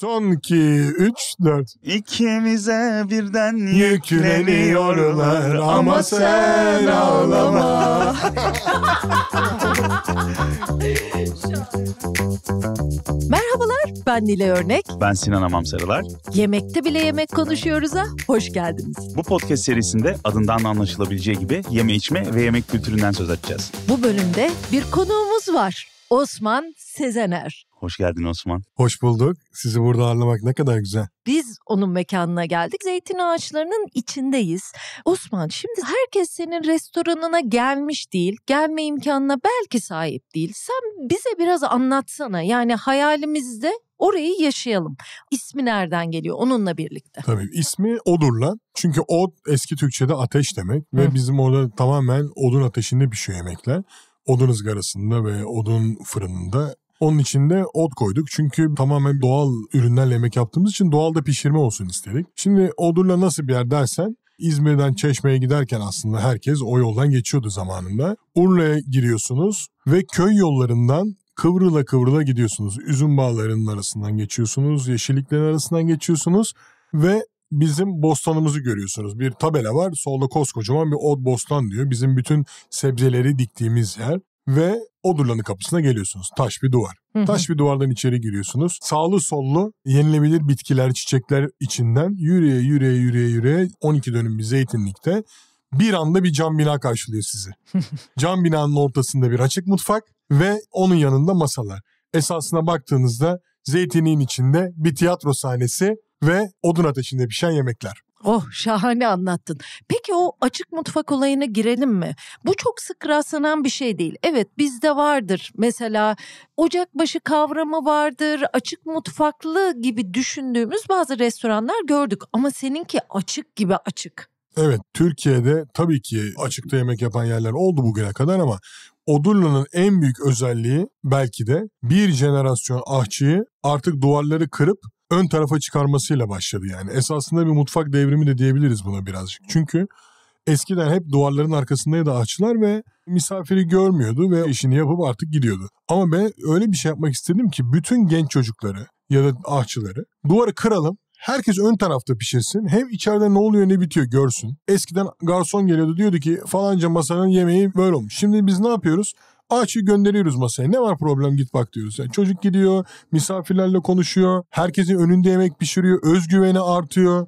Son ki üç, dört. İkimize birden yükleniyorlar ama sen ağlama. Merhabalar, ben Nile Örnek. Ben Sinan Amam Sarılar. Yemekte bile yemek konuşuyoruz'a hoş geldiniz. Bu podcast serisinde adından da anlaşılabileceği gibi yeme içme ve yemek kültüründen söz edeceğiz. Bu bölümde bir konuğumuz var. Osman Sezener. Hoş geldin Osman. Hoş bulduk. Sizi burada ağırlamak ne kadar güzel. Biz onun mekanına geldik. Zeytin ağaçlarının içindeyiz. Osman şimdi herkes senin restoranına gelmiş değil. Gelme imkanına belki sahip değil. Sen bize biraz anlatsana. Yani hayalimizde orayı yaşayalım. İsmi nereden geliyor onunla birlikte? Tabii ismi Odur'la. Çünkü od eski Türkçe'de ateş demek. Ve Hı. bizim orada tamamen odun ateşinde pişiyor yemekler odun ızgarasında ve odun fırınında onun içinde ot koyduk. Çünkü tamamen doğal ürünlerle yemek yaptığımız için doğal da pişirme olsun istedik. Şimdi odurla nasıl bir yer dersen İzmir'den Çeşme'ye giderken aslında herkes o yoldan geçiyordu zamanında. Urla'ya giriyorsunuz ve köy yollarından kıvrıla kıvrıla gidiyorsunuz. Üzüm bağlarının arasından geçiyorsunuz, yeşilliklerin arasından geçiyorsunuz ve bizim bostanımızı görüyorsunuz. Bir tabela var. Solda koskocaman bir od bostan diyor. Bizim bütün sebzeleri diktiğimiz yer ve Odurlan'ın kapısına geliyorsunuz. Taş bir duvar. Hı hı. Taş bir duvardan içeri giriyorsunuz. Sağlı sollu yenilebilir bitkiler, çiçekler içinden yürüye yürüye yürüye yürüye 12 dönüm bir zeytinlikte bir anda bir cam bina karşılıyor sizi. cam binanın ortasında bir açık mutfak ve onun yanında masalar. Esasına baktığınızda zeytinliğin içinde bir tiyatro sahnesi ve odun ateşinde pişen yemekler. Oh şahane anlattın. Peki o açık mutfak olayına girelim mi? Bu çok sık rastlanan bir şey değil. Evet bizde vardır. Mesela ocakbaşı kavramı vardır. Açık mutfaklı gibi düşündüğümüz bazı restoranlar gördük. Ama seninki açık gibi açık. Evet Türkiye'de tabii ki açıkta yemek yapan yerler oldu bugüne kadar ama Odurlu'nun en büyük özelliği belki de bir jenerasyon ahçıyı artık duvarları kırıp ön tarafa çıkarmasıyla başladı yani. Esasında bir mutfak devrimi de diyebiliriz buna birazcık. Çünkü eskiden hep duvarların arkasındaydı ahçılar ve misafiri görmüyordu ve işini yapıp artık gidiyordu. Ama ben öyle bir şey yapmak istedim ki bütün genç çocukları ya da ahçıları duvarı kıralım Herkes ön tarafta pişirsin. Hem içeride ne oluyor ne bitiyor görsün. Eskiden garson geliyordu diyordu ki falanca masanın yemeği böyle olmuş. Şimdi biz ne yapıyoruz? Ağaç'ı gönderiyoruz masaya. Ne var problem git bak diyoruz. Yani çocuk gidiyor, misafirlerle konuşuyor. Herkesin önünde yemek pişiriyor. Özgüveni artıyor.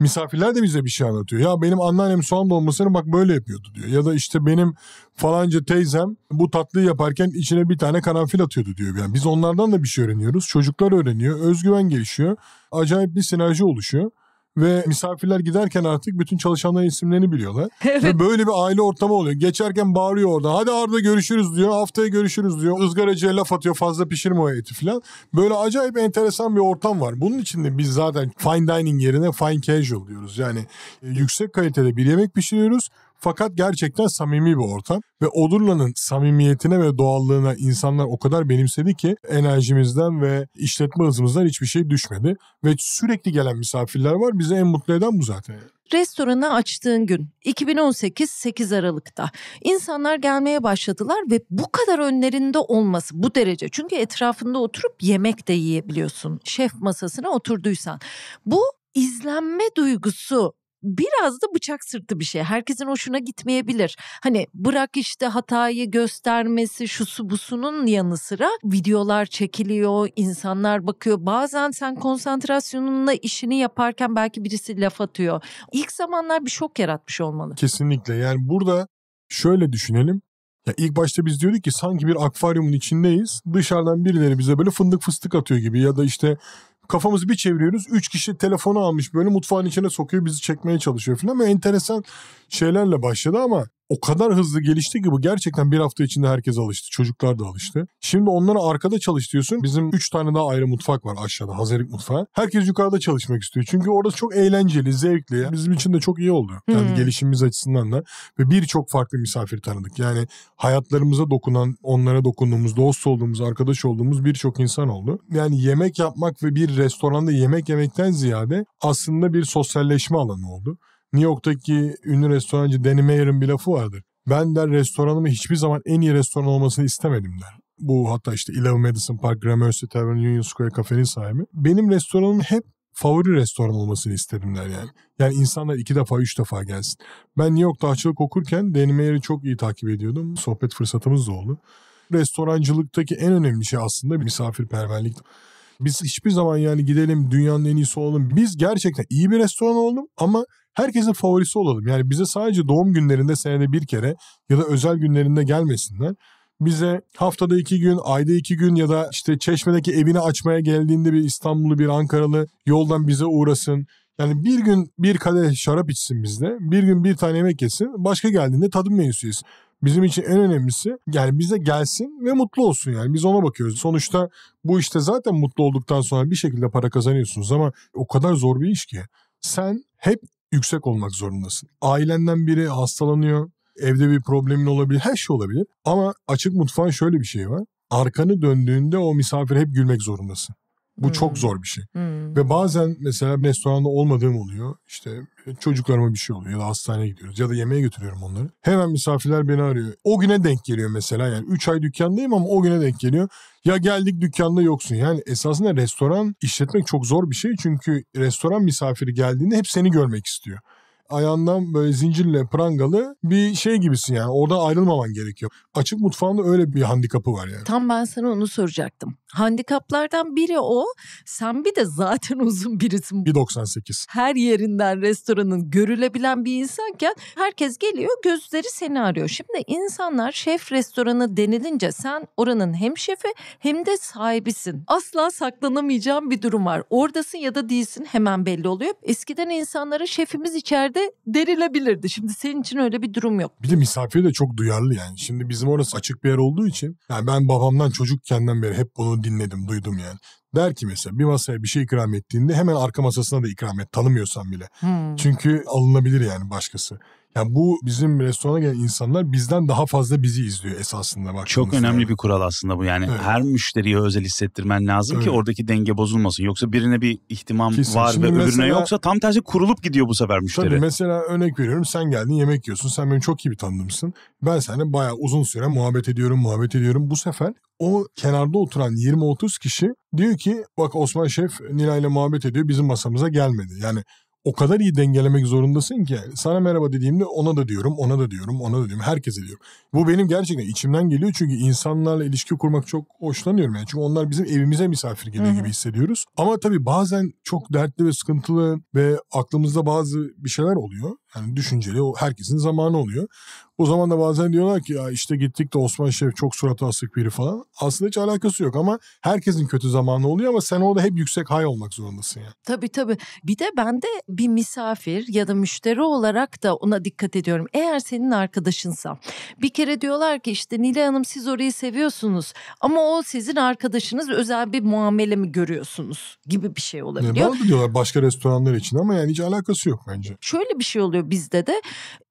Misafirler de bize bir şey anlatıyor. Ya benim anneannem soğan dolmasını bak böyle yapıyordu diyor. Ya da işte benim falanca teyzem bu tatlıyı yaparken içine bir tane karanfil atıyordu diyor. Yani biz onlardan da bir şey öğreniyoruz. Çocuklar öğreniyor. Özgüven gelişiyor. Acayip bir sinerji oluşuyor ve misafirler giderken artık bütün çalışanların isimlerini biliyorlar. Evet. Ve böyle bir aile ortamı oluyor. Geçerken bağırıyor orada. Hadi Arda görüşürüz diyor. Haftaya görüşürüz diyor. Izgaracıya laf atıyor. Fazla pişirme o eti falan. Böyle acayip enteresan bir ortam var. Bunun için de biz zaten fine dining yerine fine casual diyoruz. Yani yüksek kalitede bir yemek pişiriyoruz fakat gerçekten samimi bir ortam ve Odurla'nın samimiyetine ve doğallığına insanlar o kadar benimsedi ki enerjimizden ve işletme hızımızdan hiçbir şey düşmedi. Ve sürekli gelen misafirler var. Bizi en mutlu eden bu zaten. Restoranı açtığın gün 2018 8 Aralık'ta insanlar gelmeye başladılar ve bu kadar önlerinde olması bu derece. Çünkü etrafında oturup yemek de yiyebiliyorsun şef masasına oturduysan. Bu izlenme duygusu biraz da bıçak sırtı bir şey. Herkesin hoşuna gitmeyebilir. Hani bırak işte hatayı göstermesi şusu busunun yanı sıra videolar çekiliyor, insanlar bakıyor. Bazen sen konsantrasyonunla işini yaparken belki birisi laf atıyor. İlk zamanlar bir şok yaratmış olmalı. Kesinlikle. Yani burada şöyle düşünelim. Ya ilk başta biz diyorduk ki sanki bir akvaryumun içindeyiz. Dışarıdan birileri bize böyle fındık fıstık atıyor gibi ya da işte Kafamızı bir çeviriyoruz. Üç kişi telefonu almış böyle mutfağın içine sokuyor bizi çekmeye çalışıyor falan. Böyle enteresan şeylerle başladı ama o kadar hızlı gelişti ki bu gerçekten bir hafta içinde herkes alıştı. Çocuklar da alıştı. Şimdi onlara arkada çalış Bizim 3 tane daha ayrı mutfak var aşağıda Hazerik mutfağı. Herkes yukarıda çalışmak istiyor. Çünkü orası çok eğlenceli, zevkli. Bizim için de çok iyi oldu. Yani hmm. gelişimimiz açısından da. Ve birçok farklı misafir tanıdık. Yani hayatlarımıza dokunan, onlara dokunduğumuz, dost olduğumuz, arkadaş olduğumuz birçok insan oldu. Yani yemek yapmak ve bir restoranda yemek yemekten ziyade aslında bir sosyalleşme alanı oldu. New York'taki ünlü restorancı Danny Mayer'ın bir lafı vardır. Ben der restoranımı hiçbir zaman en iyi restoran olmasını istemedim der. Bu hatta işte Eleven Madison Park, Gramercy Tavern, Union Square kafenin sahibi. Benim restoranım hep favori restoran olmasını istedimler yani. Yani insanlar iki defa, üç defa gelsin. Ben New York'ta açılık okurken Danny Mayer'i çok iyi takip ediyordum. Sohbet fırsatımız da oldu. Restorancılıktaki en önemli şey aslında misafirperverlik. Biz hiçbir zaman yani gidelim dünyanın en iyisi olalım. Biz gerçekten iyi bir restoran oldum ama herkesin favorisi olalım. Yani bize sadece doğum günlerinde senede bir kere ya da özel günlerinde gelmesinler bize haftada iki gün, ayda iki gün ya da işte Çeşme'deki evini açmaya geldiğinde bir İstanbullu, bir Ankaralı yoldan bize uğrasın. Yani bir gün bir kadeh şarap içsin bizde, bir gün bir tane yemek yesin, başka geldiğinde tadım menüsü Bizim için en önemlisi yani bize gelsin ve mutlu olsun yani biz ona bakıyoruz. Sonuçta bu işte zaten mutlu olduktan sonra bir şekilde para kazanıyorsunuz ama o kadar zor bir iş ki. Sen hep yüksek olmak zorundasın. Ailenden biri hastalanıyor, evde bir problemin olabilir, her şey olabilir. Ama açık mutfağın şöyle bir şey var. Arkanı döndüğünde o misafir hep gülmek zorundasın. Bu hmm. çok zor bir şey. Hmm. Ve bazen mesela restoranda olmadığım oluyor. İşte Çocuklarıma bir şey oluyor ya da hastaneye gidiyoruz ya da yemeğe götürüyorum onları. Hemen misafirler beni arıyor. O güne denk geliyor mesela yani 3 ay dükkandayım ama o güne denk geliyor. Ya geldik dükkanda yoksun. Yani esasında restoran işletmek çok zor bir şey çünkü restoran misafiri geldiğinde hep seni görmek istiyor ayağından böyle zincirle prangalı bir şey gibisin yani. Orada ayrılmaman gerekiyor. Açık mutfağında öyle bir handikapı var yani. Tam ben sana onu soracaktım. Handikaplardan biri o. Sen bir de zaten uzun birisin. 1.98. Her yerinden restoranın görülebilen bir insanken herkes geliyor gözleri seni arıyor. Şimdi insanlar şef restoranı denilince sen oranın hem şefi hem de sahibisin. Asla saklanamayacağın bir durum var. Oradasın ya da değilsin hemen belli oluyor. Eskiden insanlara şefimiz içeride de derilebilirdi. Şimdi senin için öyle bir durum yok. Bir de misafir de çok duyarlı yani. Şimdi bizim orası açık bir yer olduğu için yani ben babamdan çocukkenden beri hep bunu dinledim, duydum yani. Der ki mesela bir masaya bir şey ikram ettiğinde hemen arka masasına da ikram et tanımıyorsan bile. Hmm. Çünkü alınabilir yani başkası. Yani bu bizim restorana gelen insanlar bizden daha fazla bizi izliyor esasında. bak. Çok önemli yani. bir kural aslında bu yani. Evet. Her müşteriye özel hissettirmen lazım evet. ki oradaki denge bozulmasın. Yoksa birine bir ihtimam Kesin. var Şimdi ve öbürüne mesela, öbürüne yoksa tam tersi kurulup gidiyor bu sefer müşteri. Tabii mesela örnek veriyorum sen geldin yemek yiyorsun. Sen beni çok iyi bir tanıdımsın. Ben seninle bayağı uzun süre muhabbet ediyorum muhabbet ediyorum. Bu sefer o kenarda oturan 20-30 kişi diyor ki bak Osman Şef Nilay ile muhabbet ediyor bizim masamıza gelmedi. Yani o kadar iyi dengelemek zorundasın ki sana merhaba dediğimde ona da diyorum, ona da diyorum, ona da diyorum, herkese diyorum. Bu benim gerçekten içimden geliyor çünkü insanlarla ilişki kurmak çok hoşlanıyorum yani. Çünkü onlar bizim evimize misafir geliyor gibi hissediyoruz. Ama tabii bazen çok dertli ve sıkıntılı ve aklımızda bazı bir şeyler oluyor. Yani düşünceli o herkesin zamanı oluyor. O zaman da bazen diyorlar ki ya işte gittik de Osman Şef çok surat asık biri falan. Aslında hiç alakası yok ama herkesin kötü zamanı oluyor ama sen orada hep yüksek hay olmak zorundasın yani. Tabii tabii. Bir de ben de bir misafir ya da müşteri olarak da ona dikkat ediyorum. Eğer senin arkadaşınsa bir kere diyorlar ki işte Nilay Hanım siz orayı seviyorsunuz ama o sizin arkadaşınız özel bir muamele mi görüyorsunuz gibi bir şey olabiliyor. Ne, bana diyorlar başka restoranlar için ama yani hiç alakası yok bence. Şöyle bir şey oluyor oluyor bizde de.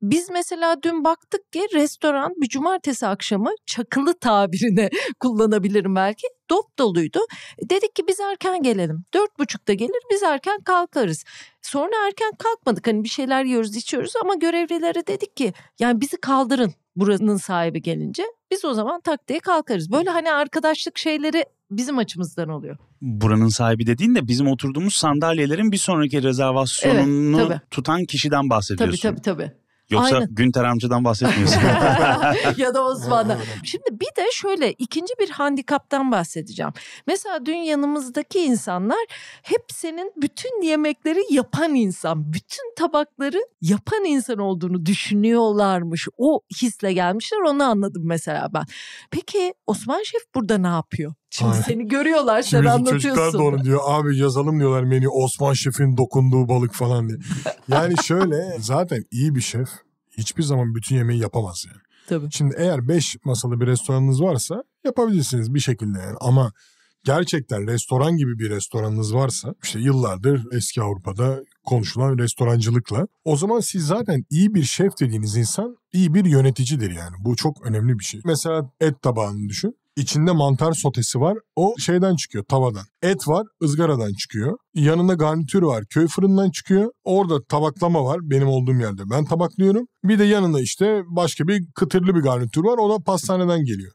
Biz mesela dün baktık ki restoran bir cumartesi akşamı çakılı tabirine kullanabilirim belki dop doluydu. Dedik ki biz erken gelelim. Dört buçukta gelir biz erken kalkarız. Sonra erken kalkmadık hani bir şeyler yiyoruz içiyoruz ama görevlilere dedik ki yani bizi kaldırın buranın sahibi gelince biz o zaman tak diye kalkarız. Böyle hani arkadaşlık şeyleri bizim açımızdan oluyor. Buranın sahibi dediğin de bizim oturduğumuz sandalyelerin bir sonraki rezervasyonunu evet, tutan kişiden bahsediyorsun. Tabii tabii tabii. Yoksa Aynen. Günter amcadan bahsetmiyorsun. ya da Osman'dan. Şimdi bir de şöyle ikinci bir handikaptan bahsedeceğim. Mesela dün yanımızdaki insanlar hep senin bütün yemekleri yapan insan, bütün tabakları yapan insan olduğunu düşünüyorlarmış. O hisle gelmişler onu anladım mesela ben. Peki Osman Şef burada ne yapıyor? Şimdi Aynen. seni görüyorlar sen Şimdi anlatıyorsun. Çocuklar da onu diyor abi yazalım diyorlar menü Osman Şef'in dokunduğu balık falan diye. Yani şöyle zaten iyi bir şef hiçbir zaman bütün yemeği yapamaz yani. Tabii. Şimdi eğer 5 masalı bir restoranınız varsa yapabilirsiniz bir şekilde yani ama gerçekten restoran gibi bir restoranınız varsa işte yıllardır eski Avrupa'da konuşulan restorancılıkla o zaman siz zaten iyi bir şef dediğiniz insan iyi bir yöneticidir yani. Bu çok önemli bir şey. Mesela et tabağını düşün. İçinde mantar sotesi var. O şeyden çıkıyor tavadan. Et var ızgaradan çıkıyor. Yanında garnitür var köy fırından çıkıyor. Orada tabaklama var benim olduğum yerde. Ben tabaklıyorum. Bir de yanında işte başka bir kıtırlı bir garnitür var. O da pastaneden geliyor.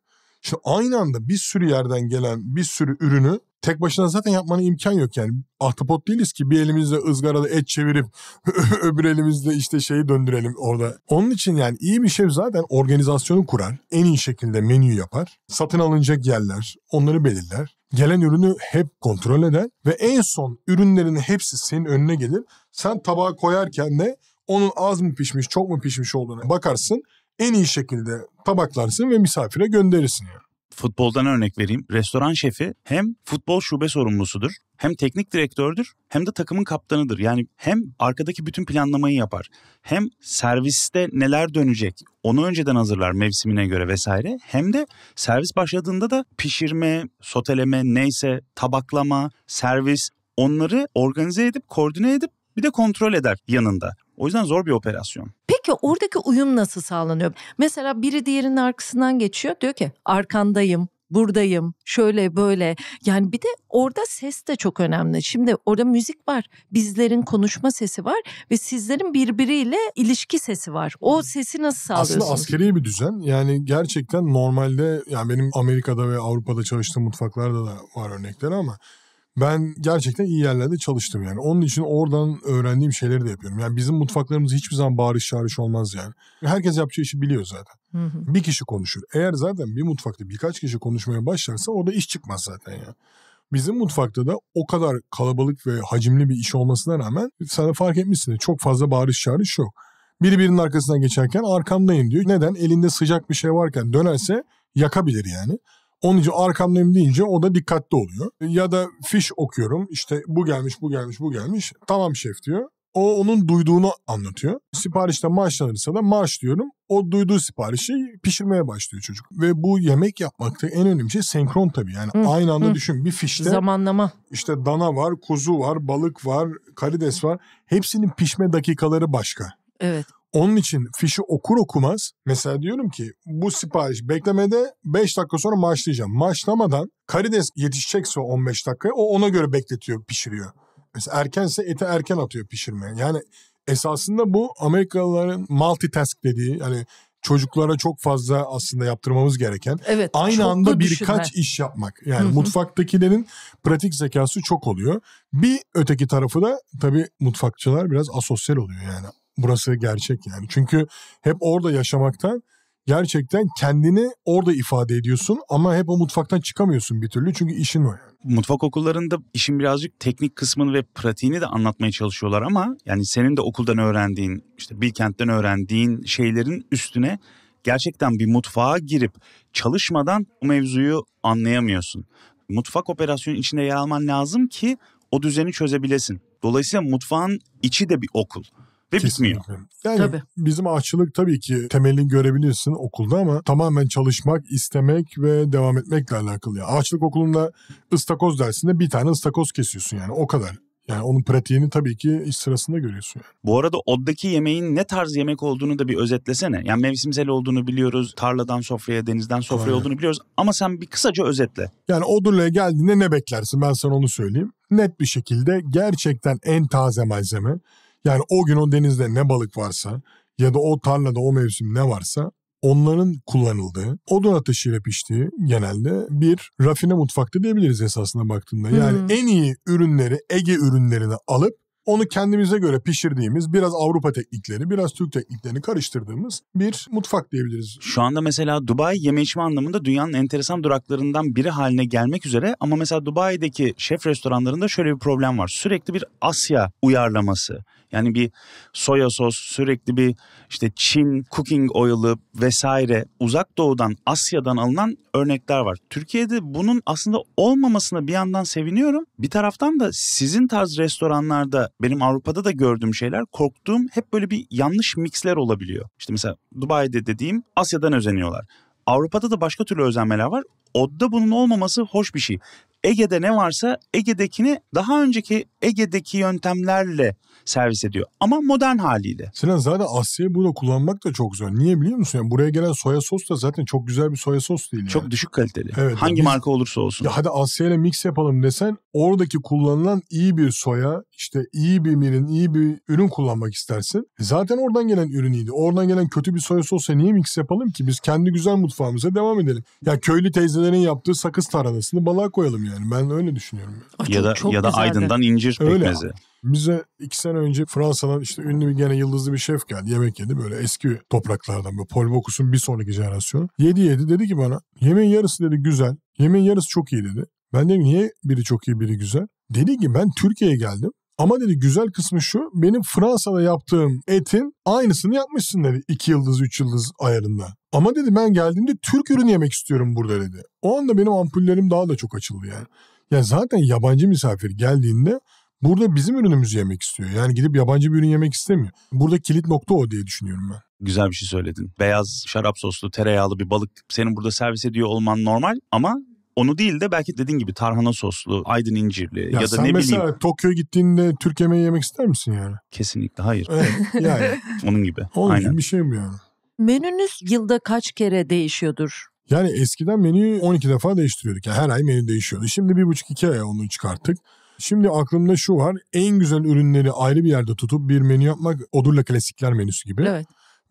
Şimdi aynı anda bir sürü yerden gelen bir sürü ürünü tek başına zaten yapmanın imkan yok yani. Ahtapot değiliz ki bir elimizle ızgarada et çevirip öbür elimizle işte şeyi döndürelim orada. Onun için yani iyi bir şey zaten organizasyonu kurar. En iyi şekilde menüyü yapar. Satın alınacak yerler onları belirler. Gelen ürünü hep kontrol eder ve en son ürünlerin hepsi senin önüne gelir. Sen tabağa koyarken de onun az mı pişmiş çok mu pişmiş olduğunu bakarsın en iyi şekilde tabaklarsın ve misafire gönderirsin yani. Futboldan örnek vereyim. Restoran şefi hem futbol şube sorumlusudur, hem teknik direktördür, hem de takımın kaptanıdır. Yani hem arkadaki bütün planlamayı yapar, hem serviste neler dönecek onu önceden hazırlar mevsimine göre vesaire. Hem de servis başladığında da pişirme, soteleme, neyse tabaklama, servis onları organize edip, koordine edip bir de kontrol eder yanında. O yüzden zor bir operasyon ki oradaki uyum nasıl sağlanıyor? Mesela biri diğerinin arkasından geçiyor diyor ki arkandayım buradayım şöyle böyle yani bir de orada ses de çok önemli. Şimdi orada müzik var bizlerin konuşma sesi var ve sizlerin birbiriyle ilişki sesi var. O sesi nasıl sağlıyorsunuz? Aslında askeri bir düzen yani gerçekten normalde yani benim Amerika'da ve Avrupa'da çalıştığım mutfaklarda da var örnekler ama ben gerçekten iyi yerlerde çalıştım yani. Onun için oradan öğrendiğim şeyleri de yapıyorum. Yani bizim mutfaklarımız hiçbir zaman bağırış çağırış olmaz yani. Herkes yapacağı işi biliyor zaten. Hı hı. Bir kişi konuşur. Eğer zaten bir mutfakta birkaç kişi konuşmaya başlarsa orada iş çıkmaz zaten ya. Bizim mutfakta da o kadar kalabalık ve hacimli bir iş olmasına rağmen sana fark etmişsiniz çok fazla bağırış çağırış yok. Biri birinin arkasından geçerken arkamdayım diyor. Neden? Elinde sıcak bir şey varken dönerse yakabilir yani. Onun için arkamdayım deyince o da dikkatli oluyor. Ya da fiş okuyorum işte bu gelmiş bu gelmiş bu gelmiş tamam şef diyor. O onun duyduğunu anlatıyor. Siparişte maaşlanırsa da maaş diyorum. O duyduğu siparişi pişirmeye başlıyor çocuk. Ve bu yemek yapmakta en önemli şey senkron tabii. Yani hı, aynı anda hı. düşün bir fişte. Zamanlama. İşte dana var, kuzu var, balık var, karides var. Hepsinin pişme dakikaları başka. Evet. Onun için fişi okur okumaz mesela diyorum ki bu sipariş beklemede 5 dakika sonra başlayacağım. Maaşlamadan karides yetişecekse 15 dakika o ona göre bekletiyor pişiriyor. Mesela erkense eti erken atıyor pişirmeye. Yani esasında bu Amerikalıların multitask dediği yani çocuklara çok fazla aslında yaptırmamız gereken evet, aynı anda birkaç iş yapmak. Yani Hı-hı. mutfaktakilerin pratik zekası çok oluyor. Bir öteki tarafı da tabii mutfakçılar biraz asosyal oluyor yani burası gerçek yani. Çünkü hep orada yaşamaktan gerçekten kendini orada ifade ediyorsun ama hep o mutfaktan çıkamıyorsun bir türlü çünkü işin o yani. Mutfak okullarında işin birazcık teknik kısmını ve pratiğini de anlatmaya çalışıyorlar ama yani senin de okuldan öğrendiğin işte Bilkent'ten öğrendiğin şeylerin üstüne gerçekten bir mutfağa girip çalışmadan bu mevzuyu anlayamıyorsun. Mutfak operasyonun içinde yer alman lazım ki o düzeni çözebilesin. Dolayısıyla mutfağın içi de bir okul. Ve Kesinlikle. bitmiyor. Yani tabii. bizim aşçılık tabii ki temelini görebilirsin okulda ama tamamen çalışmak, istemek ve devam etmekle alakalı. Yani ağaçlık okulunda ıstakoz dersinde bir tane ıstakoz kesiyorsun yani o kadar. Yani onun pratiğini tabii ki iş sırasında görüyorsun. Yani. Bu arada oddaki yemeğin ne tarz yemek olduğunu da bir özetlesene. Yani mevsimsel olduğunu biliyoruz. Tarladan sofraya, denizden sofraya Aynen. olduğunu biliyoruz. Ama sen bir kısaca özetle. Yani Odurlu'ya geldiğinde ne beklersin? Ben sana onu söyleyeyim. Net bir şekilde gerçekten en taze malzeme yani o gün o denizde ne balık varsa ya da o tarlada o mevsim ne varsa onların kullanıldığı, odun ateşiyle piştiği genelde bir rafine mutfakta diyebiliriz esasına baktığında. Yani hmm. en iyi ürünleri, Ege ürünlerini alıp onu kendimize göre pişirdiğimiz, biraz Avrupa teknikleri, biraz Türk tekniklerini karıştırdığımız bir mutfak diyebiliriz. Şu anda mesela Dubai yeme içme anlamında dünyanın enteresan duraklarından biri haline gelmek üzere ama mesela Dubai'deki şef restoranlarında şöyle bir problem var. Sürekli bir Asya uyarlaması yani bir soya sos, sürekli bir işte Çin cooking oil'ı vesaire uzak doğudan, Asya'dan alınan örnekler var. Türkiye'de bunun aslında olmamasına bir yandan seviniyorum. Bir taraftan da sizin tarz restoranlarda benim Avrupa'da da gördüğüm şeyler korktuğum hep böyle bir yanlış mixler olabiliyor. İşte mesela Dubai'de dediğim Asya'dan özeniyorlar. Avrupa'da da başka türlü özenmeler var. Odda bunun olmaması hoş bir şey. Ege'de ne varsa Ege'dekini daha önceki Ege'deki yöntemlerle servis ediyor ama modern haliyle. Sinan zaten Asya'yı burada kullanmak da çok zor. Niye biliyor musun? Yani buraya gelen soya sos da zaten çok güzel bir soya sos değil. Yani. Çok düşük kaliteli. Evet, Hangi biz, marka olursa olsun. Ya hadi Asya ile mix yapalım desen oradaki kullanılan iyi bir soya işte iyi bir mirin, iyi bir ürün kullanmak istersin. E zaten oradan gelen ürün iyiydi. Oradan gelen kötü bir soya sosla niye mix yapalım ki? Biz kendi güzel mutfağımıza devam edelim. Ya köylü teyzelerin yaptığı sakız taranasını balığa koyalım yani. Ben öyle düşünüyorum. Yani. ya da çok ya da Aydın'dan incir öyle. pekmezi. Bize iki sene önce Fransa'dan işte ünlü bir gene yıldızlı bir şef geldi. Yemek yedi böyle eski topraklardan böyle Paul Bocuse bir sonraki jenerasyon. Yedi yedi dedi ki bana yemeğin yarısı dedi güzel. Yemeğin yarısı çok iyi dedi. Ben dedim niye biri çok iyi biri güzel? Dedi ki ben Türkiye'ye geldim. Ama dedi güzel kısmı şu benim Fransa'da yaptığım etin aynısını yapmışsın dedi. 2 yıldız 3 yıldız ayarında. Ama dedi ben geldiğimde Türk ürünü yemek istiyorum burada dedi. O anda benim ampullerim daha da çok açıldı yani. Ya zaten yabancı misafir geldiğinde burada bizim ürünümüzü yemek istiyor. Yani gidip yabancı bir ürün yemek istemiyor. Burada kilit nokta o diye düşünüyorum ben. Güzel bir şey söyledin. Beyaz şarap soslu tereyağlı bir balık senin burada servis ediyor olman normal ama onu değil de belki dediğin gibi tarhana soslu, aydın incirli ya, ya da ne bileyim. Sen mesela Tokyo'ya gittiğinde Türk yemeği yemek ister misin yani? Kesinlikle hayır. yani. Onun gibi. Onun Aynen. gibi bir şey mi yani? Menünüz yılda kaç kere değişiyordur? Yani eskiden menüyü 12 defa değiştiriyorduk. Yani her ay menü değişiyordu. Şimdi bir buçuk iki ay onu çıkarttık. Şimdi aklımda şu var. En güzel ürünleri ayrı bir yerde tutup bir menü yapmak Odurla Klasikler menüsü gibi. Evet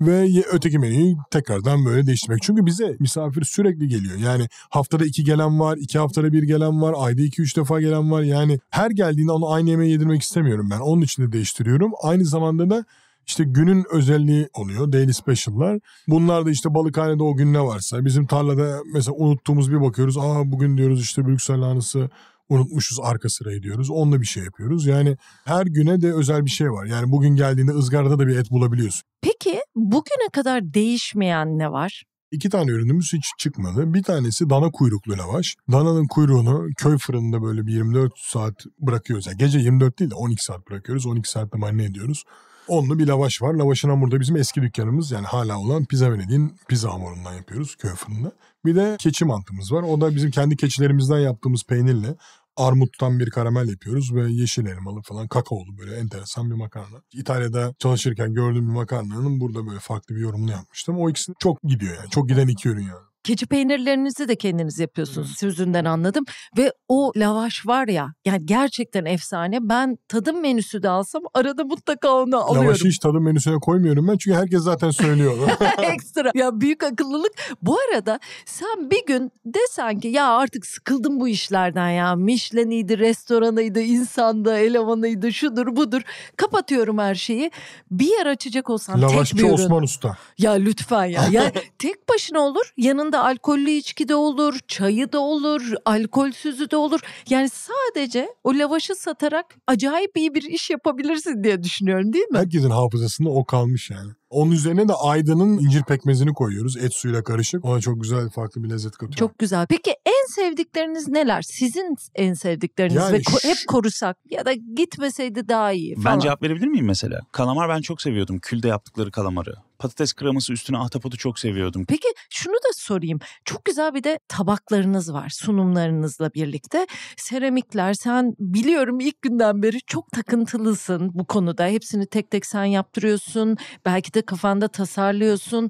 ve öteki menüyü tekrardan böyle değiştirmek. Çünkü bize misafir sürekli geliyor. Yani haftada iki gelen var, iki haftada bir gelen var, ayda iki üç defa gelen var. Yani her geldiğinde onu aynı yemeği yedirmek istemiyorum ben. Onun için de değiştiriyorum. Aynı zamanda da işte günün özelliği oluyor. Daily special'lar. Bunlar da işte balıkhanede o gün ne varsa. Bizim tarlada mesela unuttuğumuz bir bakıyoruz. Aa bugün diyoruz işte Brüksel lahanası unutmuşuz arka sırayı diyoruz. Onunla bir şey yapıyoruz. Yani her güne de özel bir şey var. Yani bugün geldiğinde ızgarada da bir et bulabiliyorsun. Peki Bugüne kadar değişmeyen ne var? İki tane ürünümüz hiç çıkmadı. Bir tanesi dana kuyruklu lavaş. Dananın kuyruğunu köy fırında böyle bir 24 saat bırakıyoruz. Yani gece 24 değil de 12 saat bırakıyoruz. 12 saatte marine ediyoruz. Onlu bir lavaş var. Lavaşın hamurda bizim eski dükkanımız yani hala olan Pizza Venedik'in pizza hamurundan yapıyoruz köy fırında. Bir de keçi mantımız var. O da bizim kendi keçilerimizden yaptığımız peynirle armuttan bir karamel yapıyoruz ve yeşil elmalı falan kakaolu böyle enteresan bir makarna. İtalya'da çalışırken gördüğüm bir makarnanın burada böyle farklı bir yorumunu yapmıştım. O ikisi çok gidiyor yani. Çok giden iki ürün yani. Keçi peynirlerinizi de kendiniz yapıyorsunuz hmm. sözünden anladım. Ve o lavaş var ya yani gerçekten efsane. Ben tadım menüsü de alsam arada mutlaka onu alıyorum. Lavaşı hiç tadım menüsüne koymuyorum ben çünkü herkes zaten söylüyor. Ekstra. Ya büyük akıllılık. Bu arada sen bir gün desen ki ya artık sıkıldım bu işlerden ya. Michelin'iydi, restoranıydı, insanda, elemanıydı, şudur budur. Kapatıyorum her şeyi. Bir yer açacak olsan Lavaşçı tek bir ürün. Osman Usta. Ya lütfen ya. ya tek başına olur yanında da alkollü içki de olur, çayı da olur, alkolsüzü de olur. Yani sadece o lavaşı satarak acayip iyi bir iş yapabilirsin diye düşünüyorum değil mi? Herkesin hafızasında o kalmış yani. Onun üzerine de Aydın'ın incir pekmezini koyuyoruz. Et suyuyla karışık. Ona çok güzel farklı bir lezzet katıyor. Çok güzel. Peki en sevdikleriniz neler? Sizin en sevdikleriniz yani ve ko- hep korusak ya da gitmeseydi daha iyi falan. Ben cevap verebilir miyim mesela? Kalamar ben çok seviyordum. Külde yaptıkları kalamarı patates kreması üstüne ahtapotu çok seviyordum. Peki şunu da sorayım. Çok güzel bir de tabaklarınız var sunumlarınızla birlikte. Seramikler sen biliyorum ilk günden beri çok takıntılısın bu konuda. Hepsini tek tek sen yaptırıyorsun. Belki de kafanda tasarlıyorsun.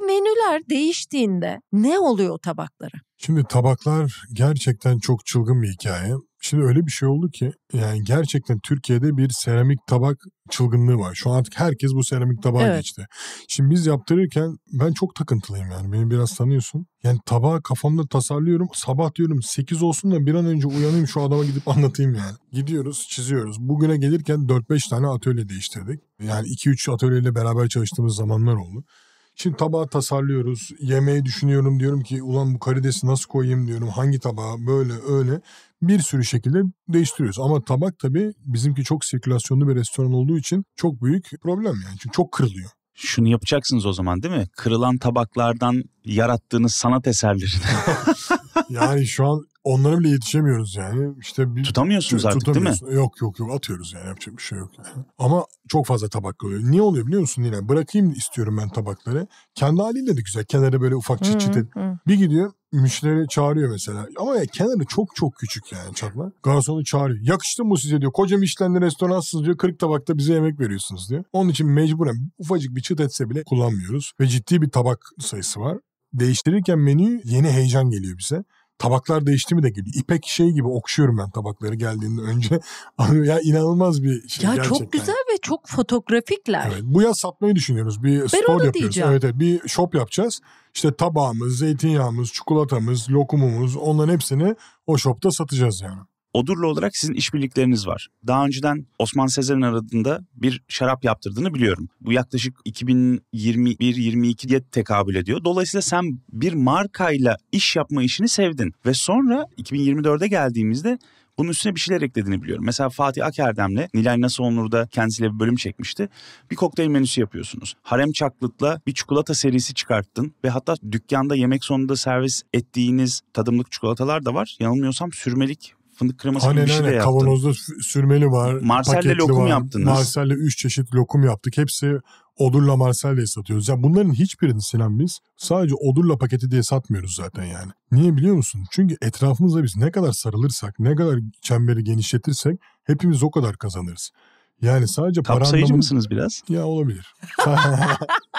Menüler değiştiğinde ne oluyor o tabaklara? Şimdi tabaklar gerçekten çok çılgın bir hikaye. Şimdi öyle bir şey oldu ki yani gerçekten Türkiye'de bir seramik tabak çılgınlığı var. Şu an artık herkes bu seramik tabağa evet. geçti. Şimdi biz yaptırırken ben çok takıntılıyım yani beni biraz tanıyorsun. Yani tabağı kafamda tasarlıyorum. Sabah diyorum 8 olsun da bir an önce uyanayım şu adama gidip anlatayım yani. Gidiyoruz çiziyoruz. Bugüne gelirken 4-5 tane atölye değiştirdik. Yani 2-3 atölyeyle beraber çalıştığımız zamanlar oldu. Şimdi tabağı tasarlıyoruz. Yemeği düşünüyorum diyorum ki ulan bu karidesi nasıl koyayım diyorum. Hangi tabağa böyle öyle bir sürü şekilde değiştiriyoruz. Ama tabak tabii bizimki çok sirkülasyonlu bir restoran olduğu için çok büyük problem yani. Çünkü çok kırılıyor. Şunu yapacaksınız o zaman değil mi? Kırılan tabaklardan yarattığınız sanat eserlerini. yani şu an onlara bile yetişemiyoruz yani. İşte bir, tutamıyorsunuz şey, artık değil mi? Yok yok yok atıyoruz yani yapacak bir şey yok. Ama çok fazla tabak oluyor. Niye oluyor biliyor musun Nina? Bırakayım istiyorum ben tabakları. Kendi haliyle de güzel. Kenara böyle ufak çıt çıt. Bir gidiyor müşteri çağırıyor mesela. Ama ya kenarı çok çok küçük yani çatla. Garsonu çağırıyor. Yakıştı mı size diyor. Koca Michelin'li restoransınız diyor. 40 tabakta bize yemek veriyorsunuz diyor. Onun için mecburen ufacık bir çıt etse bile kullanmıyoruz. Ve ciddi bir tabak sayısı var. Değiştirirken menüyü yeni heyecan geliyor bize tabaklar değişti mi de gibi, İpek şey gibi okşuyorum ben tabakları geldiğinde önce. ya inanılmaz bir şey ya gerçekten. çok güzel ve çok fotoğrafikler. Evet, bu yaz satmayı düşünüyoruz. Bir ben store yapıyoruz. Diyeceğim. Evet, evet bir shop yapacağız. İşte tabağımız, zeytinyağımız, çikolatamız, lokumumuz onların hepsini o shopta satacağız yani. Odurlu olarak sizin işbirlikleriniz var. Daha önceden Osman Sezer'in aradığında bir şarap yaptırdığını biliyorum. Bu yaklaşık 2021-22 diye tekabül ediyor. Dolayısıyla sen bir markayla iş yapma işini sevdin. Ve sonra 2024'e geldiğimizde bunun üstüne bir şeyler eklediğini biliyorum. Mesela Fatih Akerdem'le Nilay Nasoğlu'nda kendisiyle bir bölüm çekmişti. Bir kokteyl menüsü yapıyorsunuz. Harem Çaklıt'la bir çikolata serisi çıkarttın ve hatta dükkanda yemek sonunda servis ettiğiniz tadımlık çikolatalar da var. Yanılmıyorsam sürmelik fındık kreması aynen, gibi bir şey de yaptım. Kavanozda sürmeli var. Marsel'de lokum var. yaptınız. Marsel'de 3 çeşit lokum yaptık. Hepsi Odurla Marsel'de satıyoruz. yani bunların hiçbirini Sinan biz sadece Odurla paketi diye satmıyoruz zaten yani. Niye biliyor musun? Çünkü etrafımıza biz ne kadar sarılırsak, ne kadar çemberi genişletirsek hepimiz o kadar kazanırız. Yani sadece para anlamında... mısınız biraz? Ya olabilir.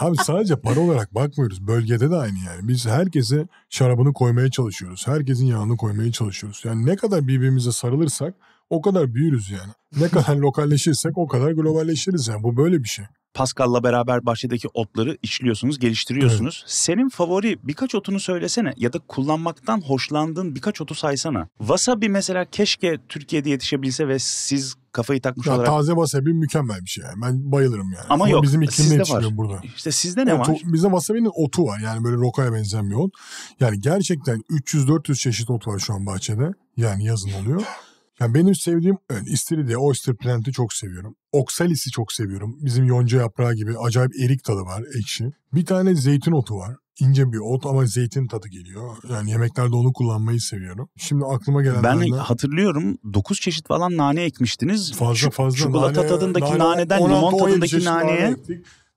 Abi sadece para olarak bakmıyoruz. Bölgede de aynı yani. Biz herkese şarabını koymaya çalışıyoruz. Herkesin yağını koymaya çalışıyoruz. Yani ne kadar birbirimize sarılırsak o kadar büyürüz yani. Ne kadar lokalleşirsek o kadar globalleşiriz yani. Bu böyle bir şey. Pascal'la beraber bahçedeki otları işliyorsunuz, geliştiriyorsunuz. Evet. Senin favori birkaç otunu söylesene ya da kullanmaktan hoşlandığın birkaç otu saysana. Wasabi mesela keşke Türkiye'de yetişebilse ve siz kafayı takmış ya olarak. Taze wasabi mükemmel bir şey. Yani. Ben bayılırım yani. Ama, Ama yok. Bizim iklimde yetişiyor burada. İşte sizde ne otu, var? Bizim wasabinin otu var. Yani böyle rokaya benzemiyor. Yani gerçekten 300-400 çeşit ot var şu an bahçede. Yani yazın oluyor. Yani benim sevdiğim yani e, istiridye, oyster plant'i çok seviyorum. Oksalis'i çok seviyorum. Bizim yonca yaprağı gibi acayip erik tadı var, ekşi. Bir tane zeytin otu var. İnce bir ot ama zeytin tadı geliyor. Yani yemeklerde onu kullanmayı seviyorum. Şimdi aklıma gelenlerden... Ben hatırlıyorum 9 çeşit falan nane ekmiştiniz. Fazla fazla. Çikolata nane, tadındaki nane, naneden, limon tadındaki naneye. Nane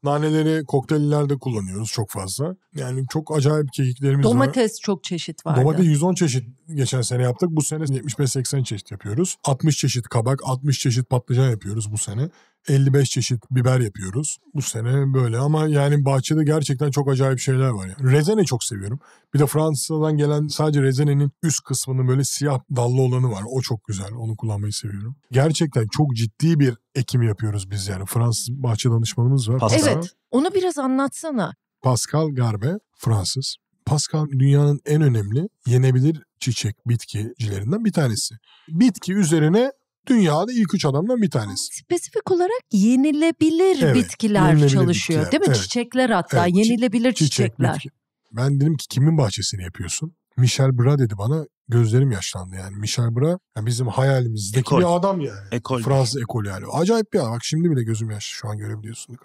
Naneleri kokteyllerde kullanıyoruz çok fazla. Yani çok acayip kekiklerimiz Domates var. Domates çok çeşit var. Domates 110 çeşit geçen sene yaptık. Bu sene 75-80 çeşit yapıyoruz. 60 çeşit kabak, 60 çeşit patlıcan yapıyoruz bu sene. 55 çeşit biber yapıyoruz. Bu sene böyle ama yani bahçede gerçekten çok acayip şeyler var. Yani. Rezene çok seviyorum. Bir de Fransa'dan gelen sadece rezenenin üst kısmının böyle siyah dallı olanı var. O çok güzel. Onu kullanmayı seviyorum. Gerçekten çok ciddi bir ekim yapıyoruz biz yani. Fransız bahçe danışmanımız var. Pascal. Evet. Onu biraz anlatsana. Pascal Garbe Fransız. Pascal dünyanın en önemli yenebilir çiçek bitkicilerinden bir tanesi. Bitki üzerine Dünyada ilk üç adamdan bir tanesi. Spesifik olarak yenilebilir evet, bitkiler yenilebilir çalışıyor bitkiler. değil mi? Evet. Çiçekler hatta evet, yenilebilir çiçek, çiçekler. Bitki. Ben dedim ki kimin bahçesini yapıyorsun? Michel Bra dedi bana gözlerim yaşlandı yani. Michel Bra yani bizim hayalimizdeki ekol. bir adam yani. Ekol. Fransız ekol yani. Acayip bir adam. Bak şimdi bile gözüm yaşlı şu an görebiliyorsun.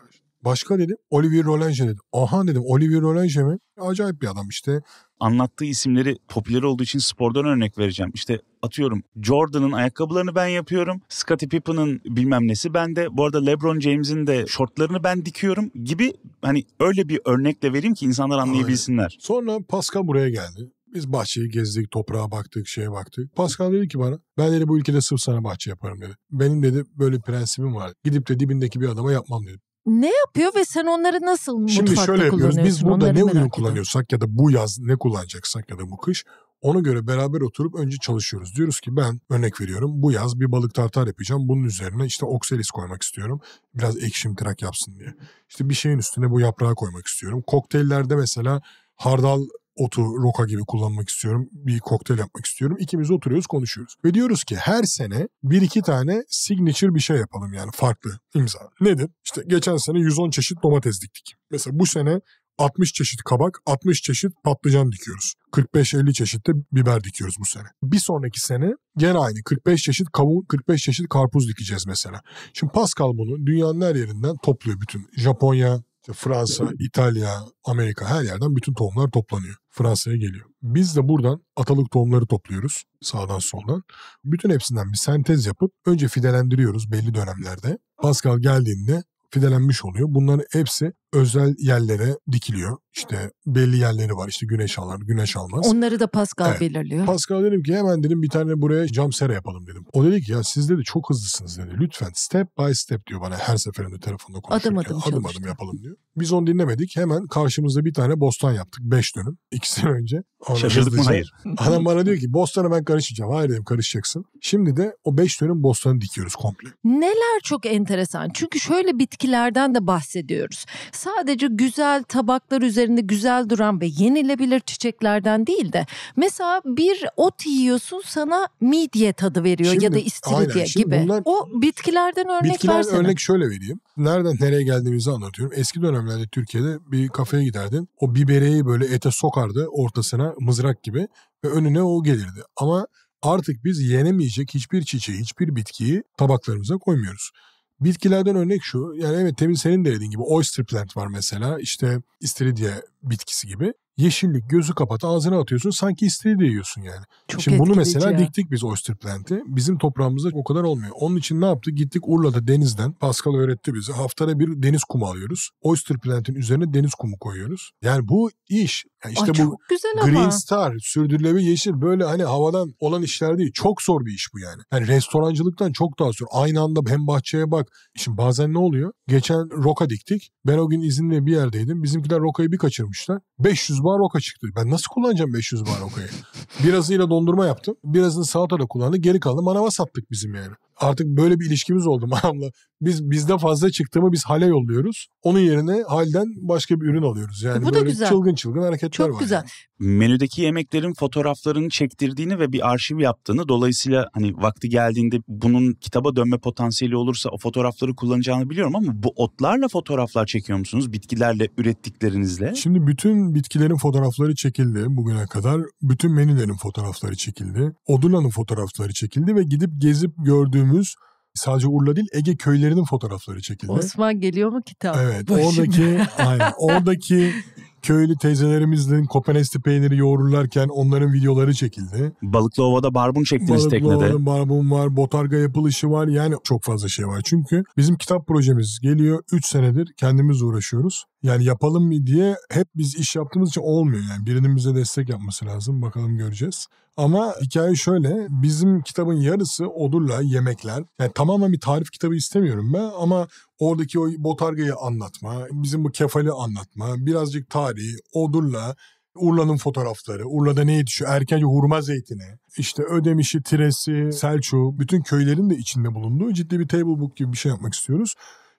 Başka dedim Olivier Rollinge dedim. Aha dedim Olivier Rollinge mi? Acayip bir adam işte. Anlattığı isimleri popüler olduğu için spordan örnek vereceğim. İşte atıyorum Jordan'ın ayakkabılarını ben yapıyorum. Scottie Pippen'ın bilmem nesi ben de. Bu arada LeBron James'in de şortlarını ben dikiyorum gibi hani öyle bir örnekle vereyim ki insanlar anlayabilsinler. Aynen. Sonra Pascal buraya geldi. Biz bahçeyi gezdik, toprağa baktık, şeye baktık. Pascal dedi ki bana, ben dedi bu ülkede sırf sana bahçe yaparım dedi. Benim dedi böyle prensibim var. Gidip de dibindeki bir adama yapmam dedi ne yapıyor ve sen onları nasıl Şimdi şöyle yapıyoruz. Biz burada ne ürün kullanıyorsak ya da bu yaz ne kullanacaksak ya da bu kış ona göre beraber oturup önce çalışıyoruz. Diyoruz ki ben örnek veriyorum bu yaz bir balık tartar yapacağım. Bunun üzerine işte okselis koymak istiyorum. Biraz ekşimtirak yapsın diye. İşte bir şeyin üstüne bu yaprağı koymak istiyorum. Kokteyllerde mesela hardal otu roka gibi kullanmak istiyorum. Bir kokteyl yapmak istiyorum. İkimiz oturuyoruz konuşuyoruz. Ve diyoruz ki her sene bir iki tane signature bir şey yapalım yani farklı imza. Nedir? İşte geçen sene 110 çeşit domates diktik. Mesela bu sene 60 çeşit kabak, 60 çeşit patlıcan dikiyoruz. 45-50 çeşit de biber dikiyoruz bu sene. Bir sonraki sene gene aynı 45 çeşit kavun, 45 çeşit karpuz dikeceğiz mesela. Şimdi Pascal bunu dünyanın her yerinden topluyor bütün. Japonya, işte Fransa, İtalya, Amerika her yerden bütün tohumlar toplanıyor. Fransa'ya geliyor. Biz de buradan atalık tohumları topluyoruz sağdan soldan. Bütün hepsinden bir sentez yapıp önce fidelendiriyoruz belli dönemlerde. Pascal geldiğinde fidelenmiş oluyor. Bunların hepsi özel yerlere dikiliyor. İşte belli yerleri var. İşte güneş alır, güneş almaz. Onları da Pascal evet. belirliyor. Pascal dedim ki hemen dedim bir tane buraya cam sera yapalım dedim. O dedi ki ya siz dedi çok hızlısınız dedi. Lütfen step by step diyor bana her seferinde telefonda konuşurken. Adım adım, adım, adım yapalım diyor. Biz onu dinlemedik. Hemen karşımızda bir tane bostan yaptık. Beş dönüm. İki sene önce. Ona Şaşırdık mı? Hayır. Adam bana diyor ki bostanı ben karışacağım. Hayır dedim karışacaksın. Şimdi de o beş dönüm bostanı dikiyoruz komple. Neler çok enteresan. Çünkü şöyle bitki bitkilerden de bahsediyoruz. Sadece güzel tabaklar üzerinde güzel duran ve yenilebilir çiçeklerden değil de mesela bir ot yiyorsun sana midye tadı veriyor şimdi, ya da istiridye gibi. Bunlar, o bitkilerden örnek bitkiler versene. örnek şöyle vereyim. Nereden nereye geldiğimizi anlatıyorum. Eski dönemlerde Türkiye'de bir kafeye giderdin. O bibereyi böyle ete sokardı ortasına mızrak gibi ve önüne o gelirdi. Ama artık biz yenemeyecek hiçbir çiçeği, hiçbir bitkiyi tabaklarımıza koymuyoruz. Bitkilerden örnek şu. Yani evet temin senin de dediğin gibi oyster plant var mesela. İşte istiridye bitkisi gibi. Yeşillik gözü kapat ağzına atıyorsun sanki isteği de yiyorsun yani. Çok Şimdi bunu mesela ya. diktik biz oyster plant'i. Bizim toprağımızda o kadar olmuyor. Onun için ne yaptık? Gittik Urla'da denizden. Pascal öğretti bize. Haftada bir deniz kumu alıyoruz. Oyster plant'in üzerine deniz kumu koyuyoruz. Yani bu iş. Yani işte Ay, bu Green ama. Star, sürdürülebilir yeşil böyle hani havadan olan işler değil. Çok zor bir iş bu yani. Yani restorancılıktan çok daha zor. Aynı anda hem bahçeye bak. Şimdi bazen ne oluyor? Geçen roka diktik. Ben o gün izinle bir yerdeydim. Bizimkiler rokayı bir kaçırmış koymuşlar. 500 bar roka çıktı. Ben nasıl kullanacağım 500 bar rokayı? Birazıyla dondurma yaptım. Birazını salata da kullandı. Geri kaldı. Manava sattık bizim yani artık böyle bir ilişkimiz oldu Maham'la. Biz bizde fazla çıktığımı biz hale yolluyoruz. Onun yerine halden başka bir ürün alıyoruz. E, yani Bu böyle güzel. çılgın çılgın hareketler Çok var. Çok güzel. Yani. Menüdeki yemeklerin fotoğraflarını çektirdiğini ve bir arşiv yaptığını dolayısıyla hani vakti geldiğinde bunun kitaba dönme potansiyeli olursa o fotoğrafları kullanacağını biliyorum ama bu otlarla fotoğraflar çekiyor musunuz? Bitkilerle, ürettiklerinizle? Şimdi bütün bitkilerin fotoğrafları çekildi bugüne kadar. Bütün menülerin fotoğrafları çekildi. Oduna'nın fotoğrafları çekildi ve gidip gezip gördüğüm gördüğümüz sadece Urla değil Ege köylerinin fotoğrafları çekildi. Osman geliyor mu kitap? Evet, Başım. oradaki aynen, oradaki Köylü teyzelerimizle Kopenesti peyniri yoğururlarken onların videoları çekildi. Balıklı Ova'da barbun çektiniz Balıklı teknede. Ova'da barbun var, botarga yapılışı var. Yani çok fazla şey var. Çünkü bizim kitap projemiz geliyor 3 senedir kendimiz uğraşıyoruz. Yani yapalım mı diye hep biz iş yaptığımız için olmuyor yani. Birinin bize destek yapması lazım. Bakalım göreceğiz. Ama hikaye şöyle. Bizim kitabın yarısı odurla, yemekler. Yani tamamen bir tarif kitabı istemiyorum ben ama Oradaki o Botarga'yı anlatma, bizim bu kefali anlatma, birazcık tarih, Odur'la Urla'nın fotoğrafları, Urla'da ne yetişiyor? Erkence hurma zeytini, işte Ödemiş'i, Tiresi, Selçuk, bütün köylerin de içinde bulunduğu ciddi bir table book gibi bir şey yapmak istiyoruz.